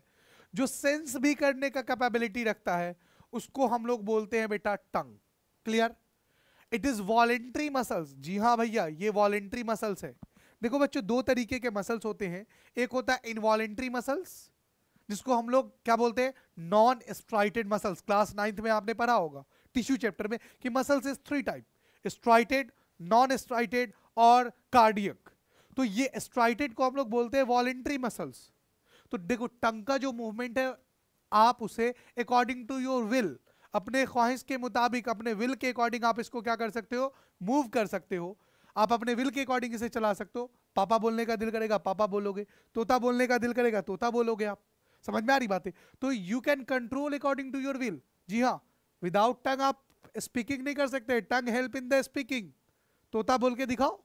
जो सेंस भी करने का कैपेबिलिटी रखता है उसको हम लोग बोलते हैं बेटा tongue clear it is voluntary muscles जी हाँ भैया ये वॉलेंट्री मसल्स है देखो बच्चों दो तरीके के मसल्स होते हैं एक होता है इनवॉलेंट्री मसल्स जिसको हम लोग क्या बोलते हैं non striated muscles class ninth में आपने पढ़ा होगा टिश्यू चैप्टर में कि muscles is three type striated non striated और कार्डियक तो ये स्ट्राइटेड को हम लोग बोलते हैं वॉलेंट्री मसल्स तो देखो टंग का जो मूवमेंट है आप उसे अकॉर्डिंग टू योर विल अपने ख्वाहिश के मुताबिक अपने विल के अकॉर्डिंग आप इसको क्या कर सकते हो मूव कर सकते हो आप अपने विल के अकॉर्डिंग इसे चला सकते हो पापा बोलने का दिल करेगा पापा बोलोगे तोता बोलने का दिल करेगा तोता बोलोगे आप समझ में आ रही बात है तो you can control according to your will जी हाँ विदाउट टंग आप स्पीकिंग नहीं कर सकते tongue help in the speaking तोता बोल के दिखाओ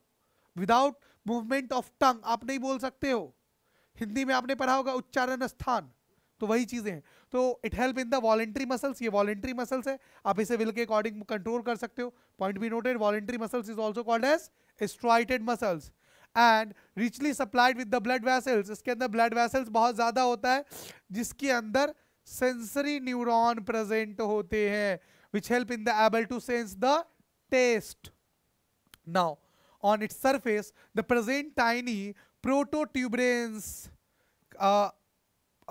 विदाउट मूवमेंट ऑफ टंग आप नहीं बोल सकते हो हिंदी में आपने पढ़ा होगा उच्चारण स्थान तो वही चीज़ें हैं तो it help in the voluntary muscles ये वॉलेंट्री मसल्स है आप इसे विल के अकॉर्डिंग कंट्रोल कर सकते हो point be noted voluntary muscles is also called as striated muscles and richly supplied with the blood vessels इसके अंदर ब्लड वैसल्स बहुत ज़्यादा होता है जिसके अंदर सेंसरी न्यूरोन प्रेजेंट होते हैं which help in the able to sense the taste now on its surface the present tiny protuberance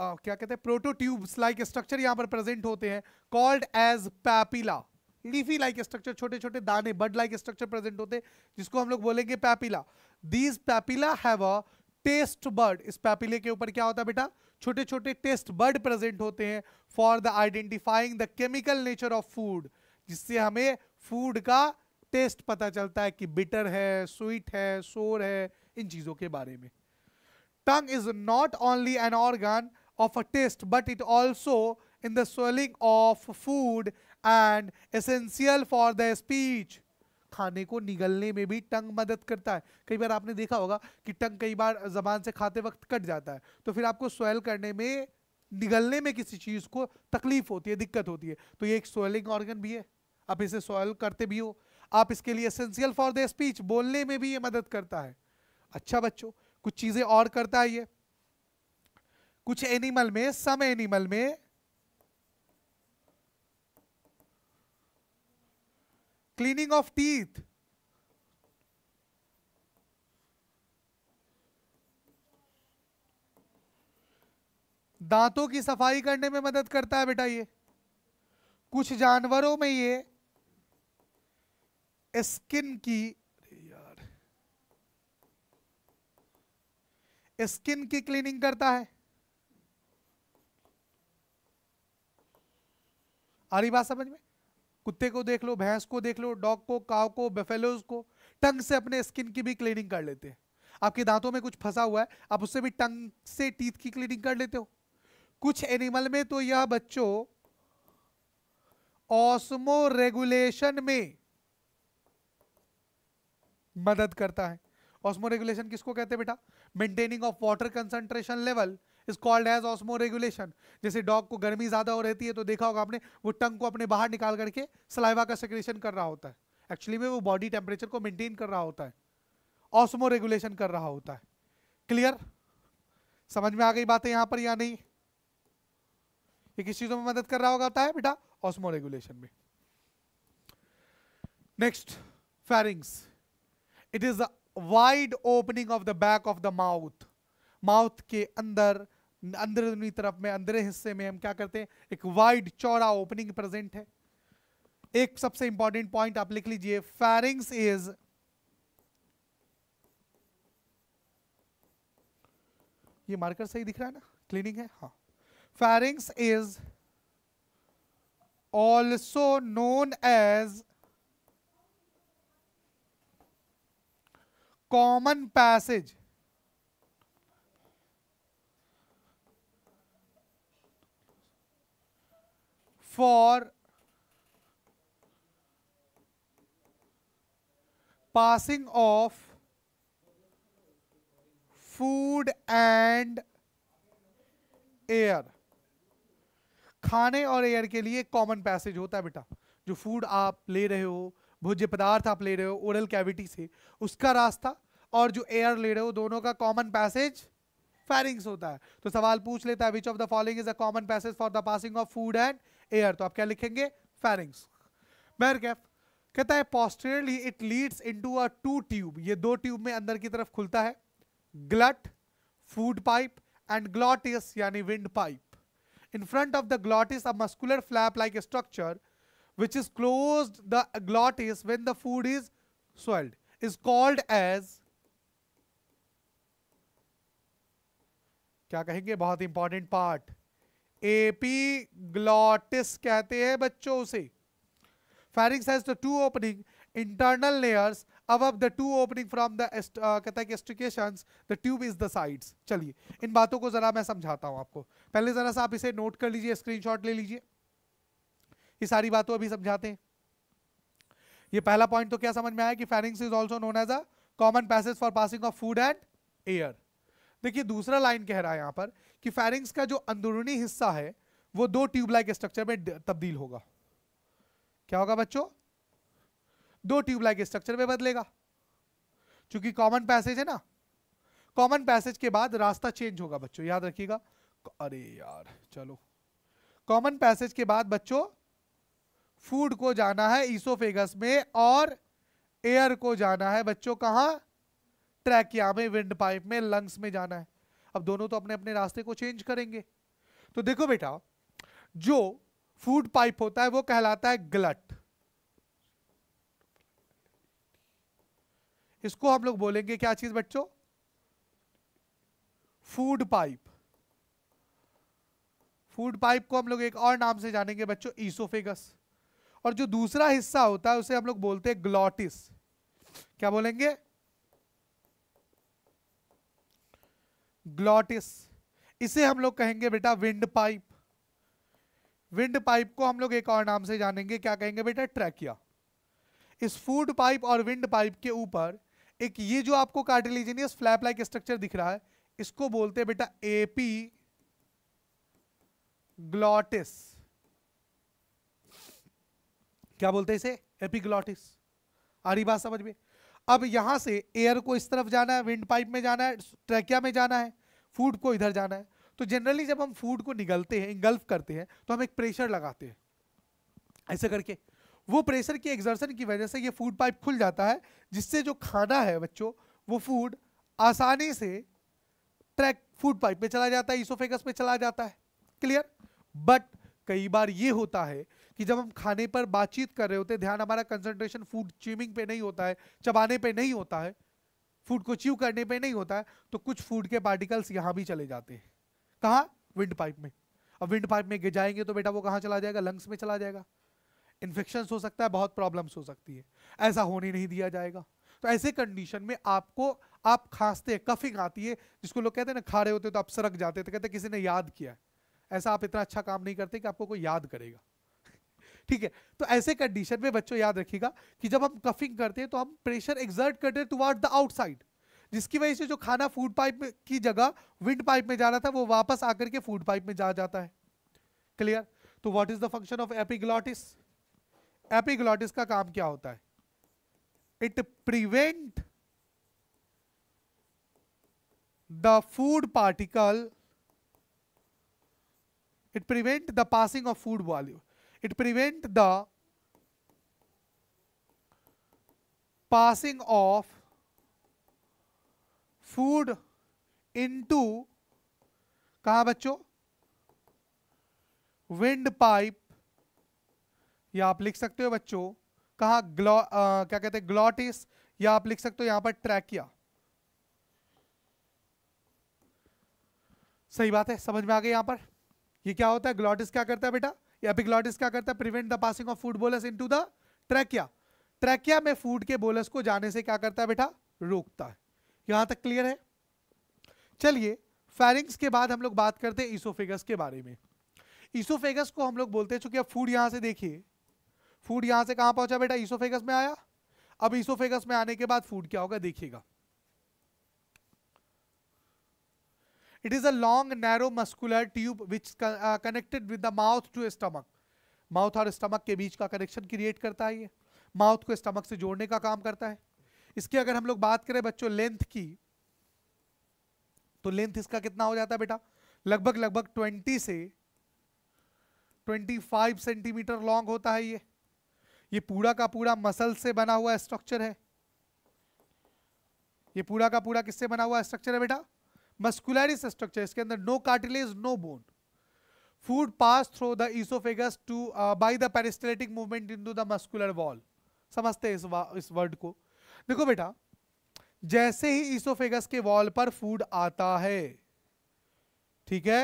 क्या कहते हैं प्रोटोट्यूब्स लाइक स्ट्रक्चर यहाँ पर प्रेजेंट होते हैं called as papilla leafy like structure छोटे छोटे दाने बड लाइक स्ट्रक्चर प्रेजेंट होते हैं जिसको हम लोग बोलेंगे papilla these papilla have a taste bud इस पैपिले के ऊपर क्या होता है बेटा छोटे छोटे टेस्ट बर्ड प्रेजेंट होते हैं for the identifying the chemical nature of food जिससे हमें फूड का टेस्ट पता चलता है कि बिटर है स्वीट है सोर है इन चीज़ों के बारे में tongue is not only an organ of a taste, but it also in the swelling of food and essential for the speech. खाने को निगलने में भी टंग मदद करता है कई बार आपने देखा होगा कि टंग कई बार जबान से खाते वक्त कट जाता है तो फिर आपको स्वेल करने में निगलने में किसी चीज़ को तकलीफ होती है दिक्कत होती है तो ये एक स्वेलिंग ऑर्गन भी है आप इसे स्वेल करते भी हो आप इसके लिए एसेंशियल फॉर द स्पीच बोलने में भी ये मदद करता है अच्छा बच्चों कुछ चीज़ें और करता है ये कुछ एनिमल में सम एनिमल में क्लीनिंग ऑफ टीथ दांतों की सफाई करने में मदद करता है बेटा ये कुछ जानवरों में ये स्किन की यार स्किन की क्लीनिंग करता है आ रही बात समझ में कुत्ते को देख लो भैंस को देख लो डॉग को काव को बेफेलोज को टंग से अपने स्किन की भी क्लीनिंग कर लेते हैं आपके दांतों में कुछ फंसा हुआ है आप उससे भी टंग से टीथ की क्लीनिंग कर लेते हो कुछ एनिमल में तो यह बच्चों ऑस्मो रेगुलेशन में मदद करता है ऑस्मो रेगुलेशन किसको कहते हैं बेटा maintaining of water concentration level is called as regulation जैसे डॉग को गर्मी ज़्यादा हो रहती है तो देखा होगा आपने वो टंग को अपने बाहर निकाल करके सलाइवा का सेक्रेशन कर रहा होता है एक्चुअली में वो बॉडी टेम्परेचर को मेंटेन कर रहा होता है ऑस्मो रेगुलेशन कर रहा होता है क्लियर समझ में आ गई बातें यहां पर या नहीं ये किस चीज़ों में मदद कर रहा होता है बेटा ऑस्मो रेगुलेशन में next pharynx it is the wide opening of the back of the mouth mouth के अंदर अंदर तरफ में अंदर हिस्से में हम क्या करते हैं एक वाइड चौड़ा ओपनिंग प्रेजेंट है एक सबसे इंपॉर्टेंट पॉइंट आप लिख लीजिए फैरिंग्स इज ये मार्कर सही दिख रहा है ना क्लीनिंग है हा pharynx is also known as common passage for passing of food and air खाने और एयर के लिए कॉमन पैसेज होता है बेटा जो फूड आप ले रहे हो भोज्य पदार्थ आप ले रहे हो ओरल कैविटी से उसका रास्ता और जो एयर ले रहे हो दोनों का कॉमन पैसेज फैरिंग्स होता है तो सवाल पूछ लेता है which of the following is a common passage for the passing of food and air तो आप क्या लिखेंगे फेरिंग्स मैर गैप कहता है posteriorly it leads into a two tube ये दो ट्यूब में अंदर की तरफ खुलता है gullet food pipe and glottis यानी windpipe in front of the glottis a muscular flap like structure which is close the glottis when the food is swallowed is called as क्या कहेंगे बहुत इंपॉर्टेंट पार्ट एपी ग्लॉटिस कहते हैं बच्चों से pharynx size the two opening internal layers अब layers above the two opening from the uh, catechistications the tube is the sides चलिए इन बातों को जरा मैं समझाता हूं आपको पहले जरा सा आप इसे नोट कर लीजिए स्क्रीनशॉट ले लीजिए ये सारी बातों अभी समझाते हैं ये पहला पॉइंट तो क्या समझ में आया कि pharynx is also known as a common passage for passing of food and air देखिए दूसरा लाइन कह रहा है यहां पर कि फैरिंग्स का जो अंदरूनी हिस्सा है वो दो ट्यूबलाइक स्ट्रक्चर में तब्दील होगा क्या होगा बच्चों दो ट्यूबलाइक स्ट्रक्चर में बदलेगा क्योंकि कॉमन पैसेज है ना कॉमन पैसेज के बाद रास्ता चेंज होगा बच्चों याद रखिएगा अरे यार चलो कॉमन पैसेज के बाद बच्चों फूड को जाना है ईसोफेगस में और एयर को जाना है बच्चों कहा ट्रैकिया में विंड पाइप में लंग्स में जाना है अब दोनों तो अपने अपने रास्ते को चेंज करेंगे तो देखो बेटा जो फूड पाइप होता है वो कहलाता है ग्लट इसको हम लोग बोलेंगे क्या चीज बच्चों फूड पाइप फूड पाइप को हम लोग एक और नाम से जानेंगे बच्चों ईसोफेगस और जो दूसरा हिस्सा होता है उसे हम लोग बोलते हैं ग्लॉटिस क्या बोलेंगे ग्लॉटिस इसे हम लोग कहेंगे बेटा विंड पाइप विंड पाइप को हम लोग एक और नाम से जानेंगे क्या कहेंगे बेटा ट्रैकिया इस फूड पाइप और विंड पाइप के ऊपर एक ये जो आपको कार्टिलेजिनियस फ्लैप लाइक स्ट्रक्चर दिख रहा है इसको बोलते हैं बेटा एपी ग्लॉटिस क्या बोलते हैं इसे ग्लोटिस आ रही बात समझ में अब यहां से एयर को इस तरफ जाना है विंड पाइप में जाना है ट्रैकिया में जाना है फूड को इधर जाना है तो जनरली जब हम फूड को निगलते हैं इंगल्फ करते हैं तो हम एक प्रेशर लगाते हैं ऐसे करके वो प्रेशर के एग्जर्सन की वजह से ये फूड पाइप खुल जाता है जिससे जो खाना है बच्चों वो फूड आसानी से ट्रैक फूड पाइप में चला जाता है इसोफेगस में चला जाता है क्लियर बट कई बार ये होता है कि जब हम खाने पर बातचीत कर रहे होते हैं ध्यान हमारा कंसंट्रेशन फूड चीमिंग पे नहीं होता है चबाने पे नहीं होता है फूड को चीव करने पे नहीं होता है तो कुछ फूड के पार्टिकल्स यहाँ भी चले जाते हैं कहाँ विंड पाइप में अब विंड पाइप में गिर जाएंगे तो बेटा वो कहाँ चला जाएगा लंग्स में चला जाएगा इन्फेक्शन हो सकता है बहुत प्रॉब्लम्स हो सकती है ऐसा होने नहीं दिया जाएगा तो ऐसे कंडीशन में आपको आप खांसते हैं कफिंग आती है जिसको लोग कहते हैं ना खा रहे होते तो आप सरक जाते तो कहते किसी ने याद किया है ऐसा आप इतना अच्छा काम नहीं करते कि आपको कोई याद करेगा ठीक है तो ऐसे कंडीशन में बच्चों याद रखिएगा कि जब हम कफिंग करते हैं तो हम प्रेशर एग्जर्ट करते हैं टुवार्ड द आउटसाइड जिसकी वजह से जो खाना फूड पाइप की जगह विंड पाइप में जा रहा था वो वापस आकर के फूड पाइप में जा जाता है क्लियर तो what is the function of epiglottis epiglottis का काम क्या होता है it prevent the food particle it prevent the passing of food volume it prevent the passing of food into कहा बच्चों विंड पाइप या आप लिख सकते हो बच्चों कहा ग्लॉ क्या कहते हैं ग्लॉटिस या आप लिख सकते हो यहां पर ट्रैकिया सही बात है समझ में आ गई यहां पर ये क्या होता है ग्लॉटिस क्या करता है बेटा एपिग्लॉटिस क्या करता है prevent the passing of food bolus into the trachea trachea में फूड के बोलस को जाने से क्या करता है बेटा रोकता है यहां तक क्लियर है चलिए फैरिंग्स के बाद हम लोग बात करते हैं इसोफेगस के बारे में इसोफेगस को हम लोग बोलते हैं चूंकि अब फूड यहां से देखिए फूड यहां से कहां पहुंचा बेटा इसोफेगस में आया अब इसोफेगस में आने के बाद फूड क्या होगा देखिएगा It is a long, narrow muscular tube which uh, connected with the mouth to mouth और स्टमक के बीच का कनेक्शन क्रिएट करता है ये माउथ को स्टमक से जोड़ने का काम करता है इसकी अगर हम लोग बात करें बच्चों लेंथ की तो लेंथ इसका कितना हो जाता है बेटा लगभग लगभग 20 से 25 सेंटीमीटर लॉन्ग होता है ये ये पूरा का पूरा मसल से बना हुआ स्ट्रक्चर है ये पूरा का पूरा किससे बना हुआ स्ट्रक्चर है बेटा मस्कुलरिस स्ट्रक्चर इसके अंदर no cartilage no bone food pass through the esophagus to uh, the peristaltic movement in to the muscular wall समझते हैं इस इस वर्ड को देखो बेटा जैसे ही इसोफेगस के वॉल पर फूड आता है ठीक है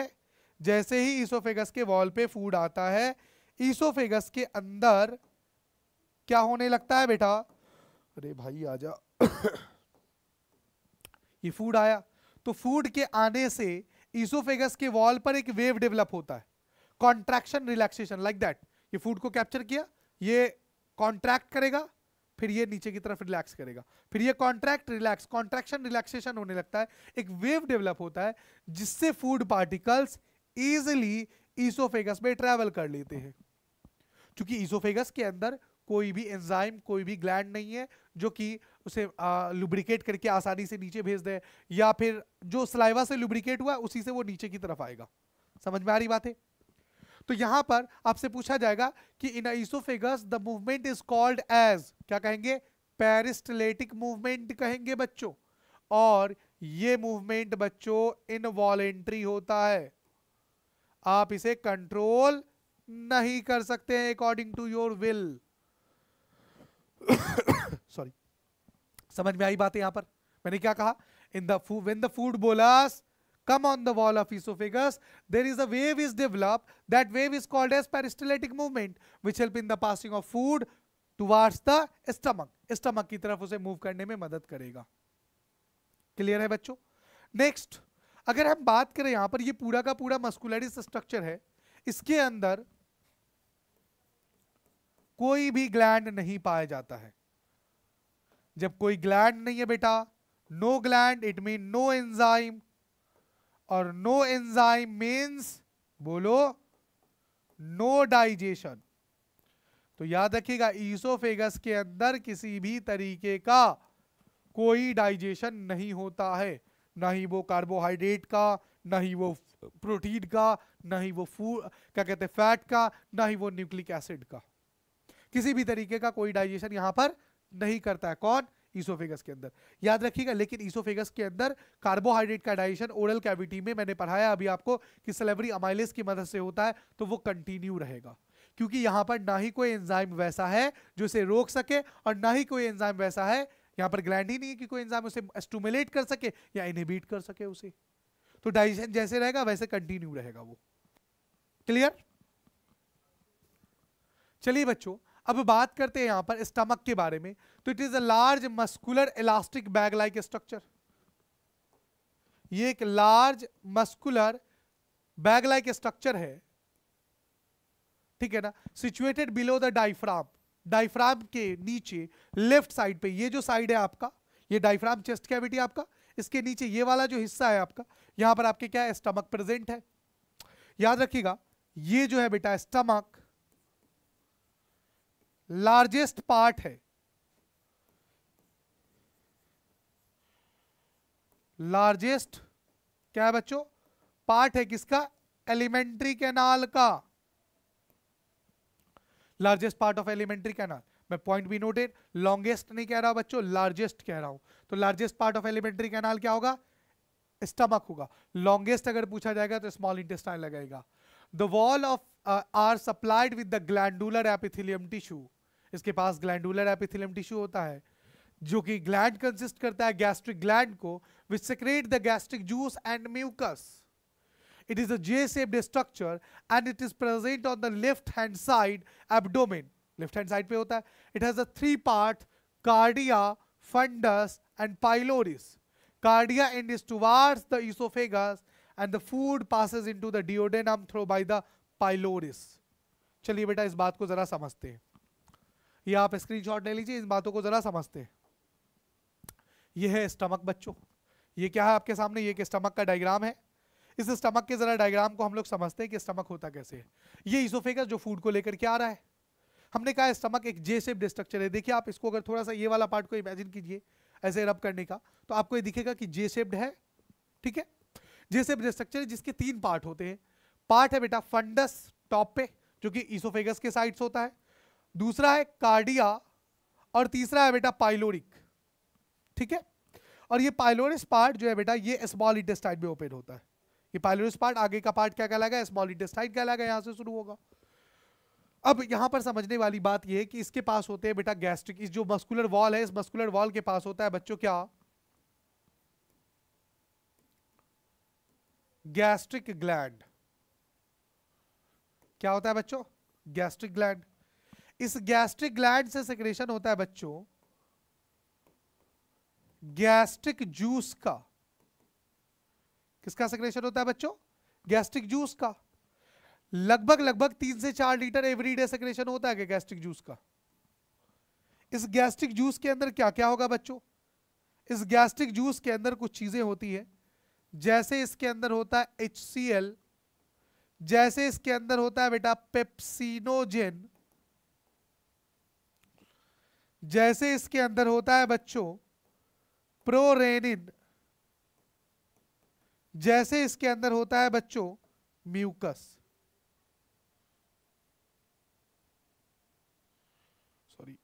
जैसे ही इसोफेगस के वॉल पे फूड आता है इसोफेगस के अंदर क्या होने लगता है बेटा अरे भाई आजा ये फूड आया तो फूड के आने से इसोफेगस के वॉल पर एक वेव डेवलप होता है कॉन्ट्रैक्शन रिलैक्सेशन लाइक दैट ये फूड को कैप्चर किया ये कॉन्ट्रैक्ट करेगा फिर ये नीचे की तरफ रिलैक्स करेगा फिर ये कॉन्ट्रैक्ट रिलैक्स कॉन्ट्रैक्शन रिलैक्सेशन होने लगता है एक वेव डेवलप होता है जिससे फूड पार्टिकल्स इजिली ईसोफेगस में ट्रेवल कर लेते हैं क्योंकि ईसोफेगस के अंदर कोई भी एंजाइम कोई भी ग्लैंड नहीं है जो कि उसे लुब्रिकेट करके आसानी से नीचे भेज दें या फिर जो सलाइवा से लुब्रिकेट हुआ उसी से वो नीचे की तरफ आएगा समझ में आ रही बात है तो यहां पर आपसे पूछा जाएगा कि in esophagus the movement is called as क्या कहेंगे पेरिस्टलेटिक मूवमेंट कहेंगे बच्चों और ये मूवमेंट बच्चों इनवॉलेंट्री होता है आप इसे कंट्रोल नहीं कर सकते हैं अकॉर्डिंग टू योर विल समझ में आई बात है यहां पर मैंने क्या कहा इन द फू when the food bolus come on the wall of esophagus there is a wave is develop that wave is called as peristaltic movement which help in the passing of food towards the stomach stomach की तरफ उसे move करने में मदद करेगा clear है बच्चों next अगर हम बात करें यहां पर ये पूरा का पूरा मस्कुलरी स्ट्रक्चर है इसके अंदर कोई भी ग्लैंड नहीं पाया जाता है जब कोई ग्लैंड नहीं है बेटा no gland it mean no enzyme और नो एंजाइम मीन्स बोलो नो डाइजेशन तो याद रखिएगा ईसोफेगस के अंदर किसी भी तरीके का कोई डाइजेशन नहीं होता है ना ही वो कार्बोहाइड्रेट का ना ही वो प्रोटीन का ना ही वो फूड क्या कहते हैं फैट का ना ही वो न्यूक्लिक एसिड का किसी भी तरीके का कोई डाइजेशन यहां पर नहीं करता है कौन ईसोफेगस के अंदर याद रखिएगा लेकिन ईसोफेगस के अंदर कार्बोहाइड्रेट का डाइजेशन ओरल कैविटी में मैंने पढ़ाया अभी आपको कि सलेवरी अमाइलिस की मदद से होता है तो वो कंटिन्यू रहेगा क्योंकि यहाँ पर ना ही कोई एंजाइम वैसा है जो इसे रोक सके और ना ही कोई एंजाइम वैसा है यहाँ पर ग्लैंड ही नहीं है कि कोई एंजाइम उसे एस्टूमुलेट कर सके या इनहिबिट कर सके उसे तो डाइजेशन जैसे रहेगा वैसे कंटिन्यू रहेगा वो क्लियर चलिए बच्चों अब बात करते हैं यहां पर स्टमक के बारे में तो it is a large muscular elastic bag like structure ये एक large muscular bag like structure है ठीक है ना situated below the diaphragm diaphragm के नीचे लेफ्ट साइड पे ये जो साइड है आपका ये डाइफ्राम चेस्ट कैविटी आपका इसके नीचे ये वाला जो हिस्सा है आपका यहां पर आपके क्या है स्टमक प्रेजेंट है याद रखिएगा ये जो है बेटा स्टमक लार्जेस्ट पार्ट है लार्जेस्ट क्या है बच्चों पार्ट है किसका एलिमेंट्री कैनाल का largest part of alimentary canal मैं पॉइंट भी नोटेड लॉन्गेस्ट नहीं कह रहा बच्चों लार्जेस्ट कह रहा हूं तो largest part of alimentary canal क्या होगा स्टमक होगा लॉन्गेस्ट अगर पूछा जाएगा तो स्मॉल इंटेस्टाइन लगेगा the wall of are supplied with the glandular epithelium tissue इसके पास ग्लैंडुलर एपिथिलियम टिश्यू होता है जो कि ग्लैंड कंसिस्ट करता है गैस्ट्रिक ग्लैंड को which secrete the gastric juice and mucus it is a J shaped structure and it is present on the left hand side abdomen left hand side पे होता है it has a three part cardia fundus and pylorus cardia end is towards the esophagus and the food passes in the duodenum through by the pylorus चलिए बेटा इस बात को जरा समझते हैं ये आप स्क्रीनशॉट ले लीजिए इन बातों को ज़रा समझते हैं ये है स्टमक बच्चों ये क्या है आपके सामने ये स्टमक का डायग्राम है इस स्टमक के ज़रा डायग्राम को हम लोग समझते हैं कि स्टमक होता कैसे है ये इसोफेगस जो फूड को लेकर के आ रहा है हमने कहा स्टमक एक जे सेप स्ट्रक्चर है देखिए आप इसको अगर थोड़ा सा ये वाला पार्ट को इमेजिन कीजिए ऐसे रब करने का तो आपको ये दिखेगा कि जे शेप्ड है ठीक है जे सेप स्ट्रक्चर है जिसके तीन पार्ट होते हैं पार्ट है बेटा फंडस टॉप पे जो कि इसोफेगस के साइड्स होता है दूसरा है कार्डिया और तीसरा है बेटा पाइलोरिक ठीक है और ये पाइलोरिस पार्ट जो है बेटा ये स्मॉल इंटेस्टाइट में ओपन होता है ये पाइलोरिस पार्ट आगे का पार्ट क्या कहलाएगा स्मॉल इंटेस्टाइट कहलाएगा यहाँ से शुरू होगा अब यहाँ पर समझने वाली बात यह है कि इसके पास होते हैं बेटा गैस्ट्रिक इस जो मस्कुलर वॉल है इस मस्कुलर वॉल के पास होता है बच्चों क्या गैस्ट्रिक ग्लैंड क्या होता है बच्चों गैस्ट्रिक ग्लैंड इस गैस्ट्रिक ग्लैंड से सेक्रेशन होता है बच्चों गैस्ट्रिक जूस का किसका सेक्रेशन होता है बच्चों गैस्ट्रिक जूस का लगभग लगभग तीन से चार लीटर एवरी डे सेक्रेशन होता है गैस्ट्रिक जूस का इस गैस्ट्रिक जूस के अंदर क्या क्या होगा बच्चों इस गैस्ट्रिक जूस के अंदर कुछ चीजें होती है जैसे इसके अंदर होता है एच जैसे इसके अंदर होता है बेटा पेप्सिनोजेन जैसे इसके अंदर होता है बच्चों प्रोरेनिन जैसे इसके अंदर होता है बच्चों म्यूकस सॉरी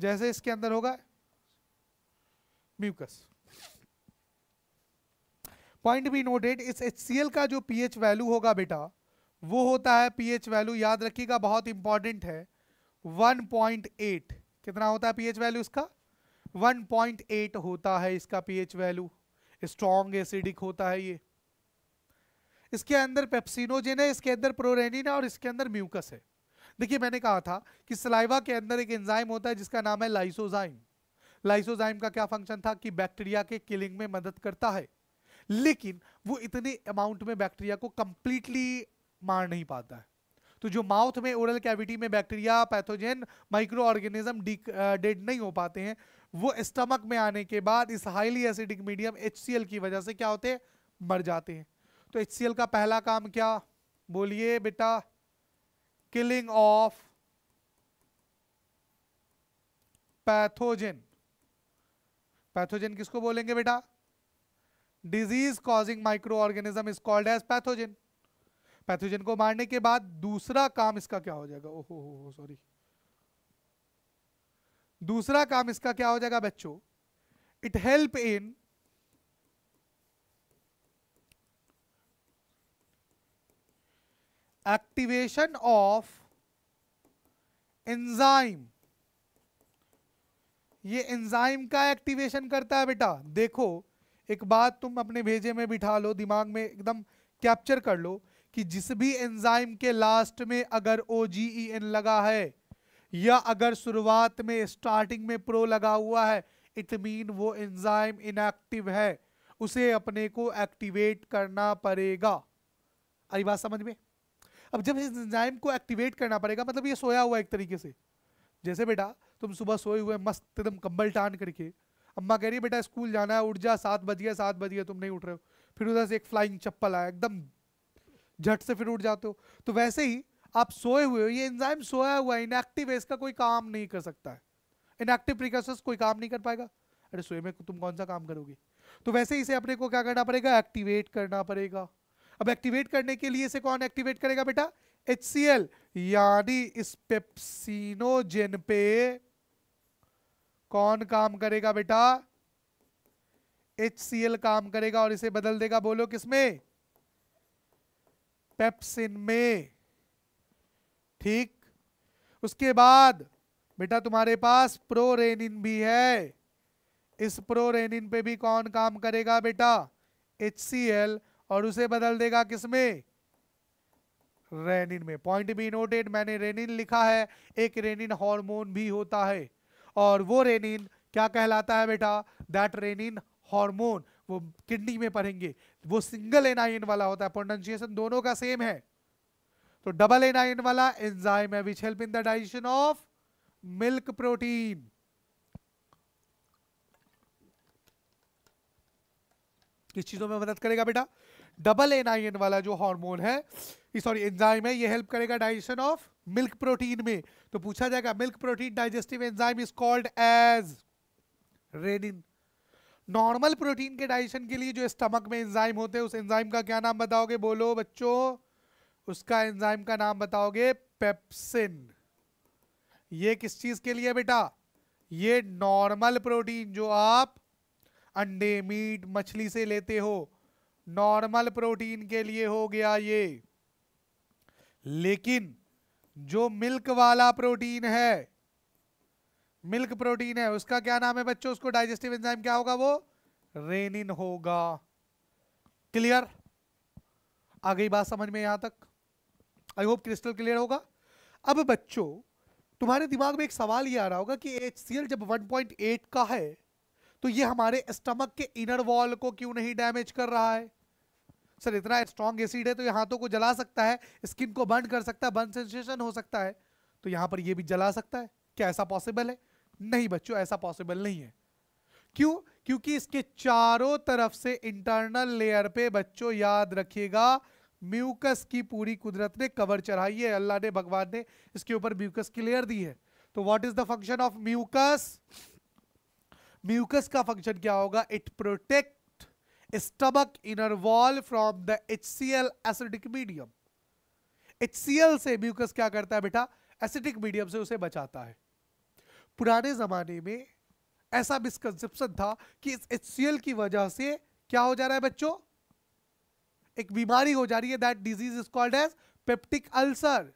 जैसे इसके अंदर होगा म्यूकस पॉइंट बी नोटेड इस एच का जो पी वैल्यू होगा बेटा वो होता है पी वैल्यू याद रखिएगा बहुत इंपॉर्टेंट है 1.8 कितना होता है पी वैल्यू इसका 1.8 होता है इसका पी वैल्यू स्ट्रॉन्ग एसिडिक होता है ये इसके अंदर पेप्सिनोजेन है इसके अंदर प्रोरेनिन है और इसके अंदर म्यूकस है देखिए मैंने कहा था कि सलाइवा के अंदर एक एंजाइम होता है जिसका नाम है लाइसोजाइम लाइसोजाइम का क्या फंक्शन था कि बैक्टीरिया के किलिंग में मदद करता है लेकिन वो इतने अमाउंट में बैक्टीरिया को कंप्लीटली मार नहीं पाता है तो जो माउथ में ओरल कैविटी में bacteria pathogen microorganism dead नहीं हो पाते हैं वो स्टमक में आने के बाद इस हाईली एसिडिक मीडियम एच की वजह से क्या होते हैं मर जाते हैं तो एच का पहला काम क्या बोलिए बेटा किलिंग ऑफ पैथोजन पैथोजेन किसको बोलेंगे बेटा disease causing microorganism is called as pathogen pathogen को मारने के बाद दूसरा काम इसका क्या हो जाएगा ओहो हो सॉरी दूसरा काम इसका क्या हो जाएगा बच्चों it help in activation of enzyme ये एंजाइम का एक्टिवेशन करता है बेटा देखो एक बात तुम अपने भेजे में बिठा लो दिमाग में एकदम कैप्चर कर लो कि जिस भी एंजाइम के लास्ट में अगर ओ जी ई एन लगा है या अगर शुरुआत में स्टार्टिंग में प्रो लगा हुआ है इट मीन वो एंजाइम इनएक्टिव है उसे अपने को एक्टिवेट करना पड़ेगा अरे बात समझ में अब जब इस एंजाइम को एक्टिवेट करना पड़ेगा मतलब ये सोया हुआ एक तरीके से जैसे बेटा तुम सुबह सोए हुए मस्त एकदम कंबल टान करके अम्मा कह रही बेटा स्कूल जाना है उठ जा सात बज गया सात बज गया तुम नहीं उठ रहे हो फिर उधर से एक फ्लाइंग चप्पल आया एकदम झट से फिर उठ जाते हो तो वैसे ही आप सोए हुए हो ये एंजाइम सोया हुआ है इनएक्टिव है इसका कोई काम नहीं कर सकता है इनएक्टिव प्रिकॉशंस कोई काम नहीं कर पाएगा अरे सोए में तुम कौन सा काम करोगे तो वैसे ही इसे अपने को क्या करना पड़ेगा एक्टिवेट करना पड़ेगा अब एक्टिवेट करने के लिए इसे कौन एक्टिवेट करेगा बेटा एच यानी इस पेप्सिनोजेन पे कौन काम करेगा बेटा एच काम करेगा और इसे बदल देगा बोलो किसमें पेप्सिन में ठीक उसके बाद बेटा तुम्हारे पास प्रोरेनिन भी है इस प्रोरेनिन पे भी कौन काम करेगा बेटा एच और उसे बदल देगा किसमें रेनिन में पॉइंट बी नोटेड मैंने रेनिन लिखा है एक रेनिन हार्मोन भी होता है और वो रेनिन क्या कहलाता है बेटा दैट रेनिन हार्मोन वो किडनी में पढ़ेंगे वो सिंगल एनाइन वाला होता है प्रोनाउंसिएशन दोनों का सेम है तो डबल एनाइन वाला एंजाइम है which help in the digestion of milk protein किस चीजों में मदद करेगा बेटा डबल एनाइन वाला जो हार्मोन है सॉरी एंजाइम है ये हेल्प करेगा डाइजेशन ऑफ मिल्क प्रोटीन में तो पूछा जाएगा milk protein digestive enzyme is called as rennin normal protein के डाइजेशन के लिए जो स्टमक में एंजाइम होते हैं उस एंजाइम का क्या नाम बताओगे बोलो बच्चों उसका एंजाइम का नाम बताओगे पेप्सिन ये किस चीज के लिए बेटा ये नॉर्मल प्रोटीन जो आप अंडे मीट मछली से लेते हो नॉर्मल प्रोटीन के लिए हो गया ये लेकिन जो मिल्क वाला प्रोटीन है मिल्क प्रोटीन है उसका क्या नाम है बच्चों उसको डाइजेस्टिव एंजाइम क्या होगा वो रेनिन होगा क्लियर आ गई बात समझ में यहां तक आई होप क्रिस्टल क्लियर होगा अब बच्चों तुम्हारे दिमाग में एक सवाल ये आ रहा होगा कि एच जब 1.8 का है तो ये हमारे स्टमक के इनर वॉल को क्यों नहीं डैमेज कर रहा है सर इतना स्ट्रॉन्ग एसिड है तो ये हाथों को जला सकता है स्किन को बर्न कर सकता है बर्न सेंसेशन हो सकता है तो यहाँ पर ये भी जला सकता है क्या ऐसा पॉसिबल है नहीं बच्चों ऐसा पॉसिबल नहीं है क्यों क्योंकि इसके चारों तरफ से इंटरनल लेयर पे बच्चों याद रखिएगा म्यूकस की पूरी कुदरत ने कवर चढ़ाई है अल्लाह ने भगवान ने इसके ऊपर म्यूकस की लेयर दी है तो what is the function of mucus mucus का फंक्शन क्या होगा it protect stomach inner wall from the HCl acidic medium. HCl से म्यूकस क्या करता है बेटा एसिडिक मीडियम से उसे बचाता है पुराने जमाने में ऐसा मिसकनसेप्शन था कि इस एच की वजह से क्या हो जा रहा है बच्चों एक बीमारी हो जा रही है that disease is called as peptic ulcer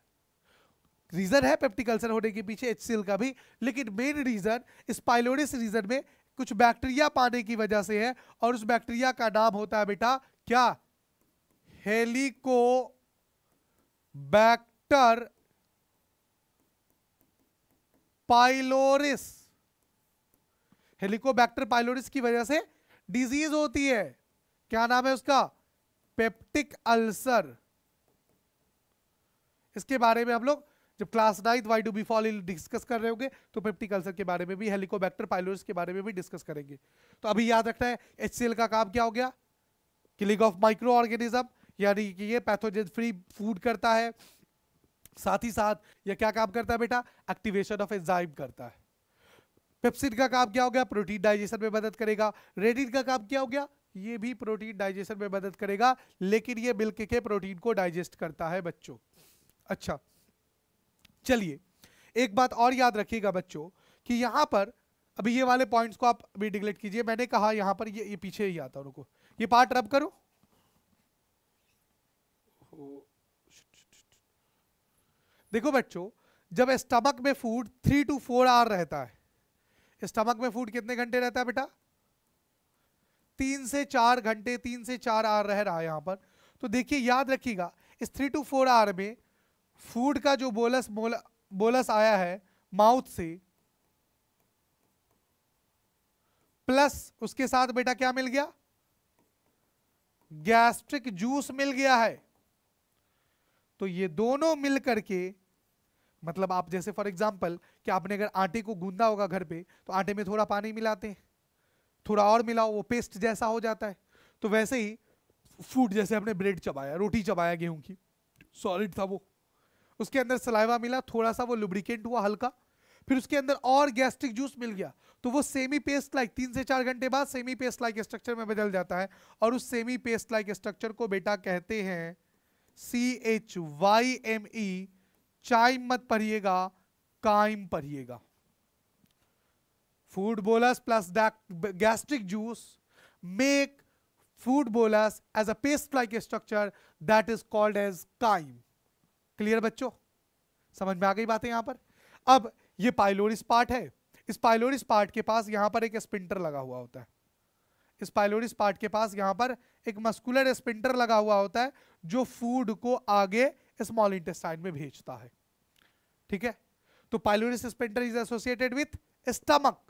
reason है पेप्टिक अल्सर होने के पीछे एच का भी लेकिन मेन रीजन इस पाइलोरिस रीजन में कुछ बैक्टीरिया पाने की वजह से है और उस बैक्टीरिया का नाम होता है बेटा क्या हेलिको बैक्टर पाइलोरिस हेलिकोबैक्टर पाइलोरिस की वजह से डिजीज होती है क्या नाम है उसका पेप्टिक अल्सर इसके बारे में हम लोग जब class ninth why do we fall discuss कर रहे होंगे तो पेप्टिक अल्सर के बारे में भी हेलीकोबैक्टर पाइलोरस के बारे में भी डिस्कस करेंगे तो अभी याद रखना है एच का काम क्या हो गया किलिंग ऑफ माइक्रो ऑर्गेनिज्म यानी कि ये पैथोजन फ्री फूड करता है साथ ही साथ यह क्या काम करता है बेटा एक्टिवेशन ऑफ एंजाइम करता है पेप्सिन का काम क्या हो गया प्रोटीन डाइजेशन में मदद करेगा रेडिन का काम क्या हो गया ये भी प्रोटीन डाइजेशन में मदद करेगा लेकिन ये मिल्क के प्रोटीन को डाइजेस्ट करता है बच्चों अच्छा चलिए एक बात और याद रखिएगा बच्चों कि यहाँ पर अभी ये वाले पॉइंट्स को आप भी डिग्लेक्ट कीजिए मैंने कहा यहाँ पर ये ये पीछे ही आता रुको ये पार्ट रब करो देखो बच्चों जब स्टमक में food three to four hour रहता है स्टमक में फूड कितने घंटे रहता है बेटा तीन से चार घंटे तीन से चार आवर रह रहा है यहाँ पर तो देखिए याद रखिएगा इस थ्री टू फोर आवर में फूड का जो बोलस बोलस आया है माउथ से प्लस उसके साथ बेटा क्या मिल गया गैस्ट्रिक जूस मिल गया है तो ये दोनों मिल करके मतलब आप जैसे फॉर एग्जाम्पल कि आपने अगर आटे को गूंदा होगा घर पे तो आटे में थोड़ा पानी मिलाते हैं थोड़ा और मिलाओ वो पेस्ट जैसा हो जाता है तो वैसे ही फूड जैसे हमने ब्रेड चबाया रोटी चबाया गेहूं की सॉलिड था वो उसके अंदर सलाइवा मिला थोड़ा सा वो लुब्रिकेंट हुआ हल्का फिर उसके अंदर और गैस्ट्रिक जूस मिल गया तो वो सेमी पेस्ट लाइक तीन से चार घंटे बाद सेमी पेस्ट लाइक स्ट्रक्चर में बदल जाता है और उस सेमी पेस्ट लाइक स्ट्रक्चर को बेटा कहते हैं C H Y M E chyme मत पढ़िएगा काइम पढ़िएगा food bolus plus gastric juice make food bolus as a paste like structure that is called as chyme clear बच्चों समझ में आ गई बातें यहां पर अब ये पाइलोरिस पार्ट है इस पाइलोरिस पार्ट के पास यहां पर एक स्पिंटर लगा हुआ होता है इस पाइलोरिस पार्ट के पास यहां पर एक मस्कुलर स्पिंटर लगा हुआ होता है जो फूड को आगे स्मॉल इंटेस्टाइन में भेजता है ठीक है तो pylorus sphincter is associated with stomach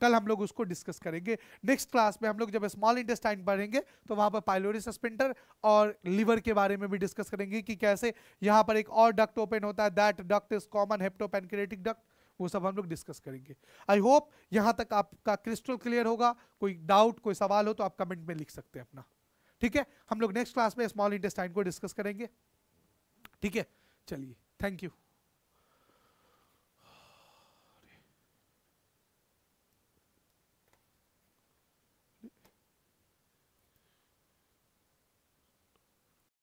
कल हम लोग उसको डिस्कस करेंगे नेक्स्ट क्लास में हम लोग जब स्मॉल इंटेस्टाइन पढ़ेंगे तो वहाँ पर पाइलोरी सस्पेंडर और लीवर के बारे में भी डिस्कस करेंगे कि कैसे यहाँ पर एक और डक्ट ओपन होता है that duct is common hepatopancreatic duct वो सब हम लोग डिस्कस करेंगे आई होप यहाँ तक आपका क्रिस्टल क्लियर होगा कोई डाउट कोई सवाल हो तो आप कमेंट में लिख सकते हैं अपना ठीक है हम लोग नेक्स्ट क्लास में स्मॉल इंटेस्टाइन को डिस्कस करेंगे ठीक है चलिए थैंक यू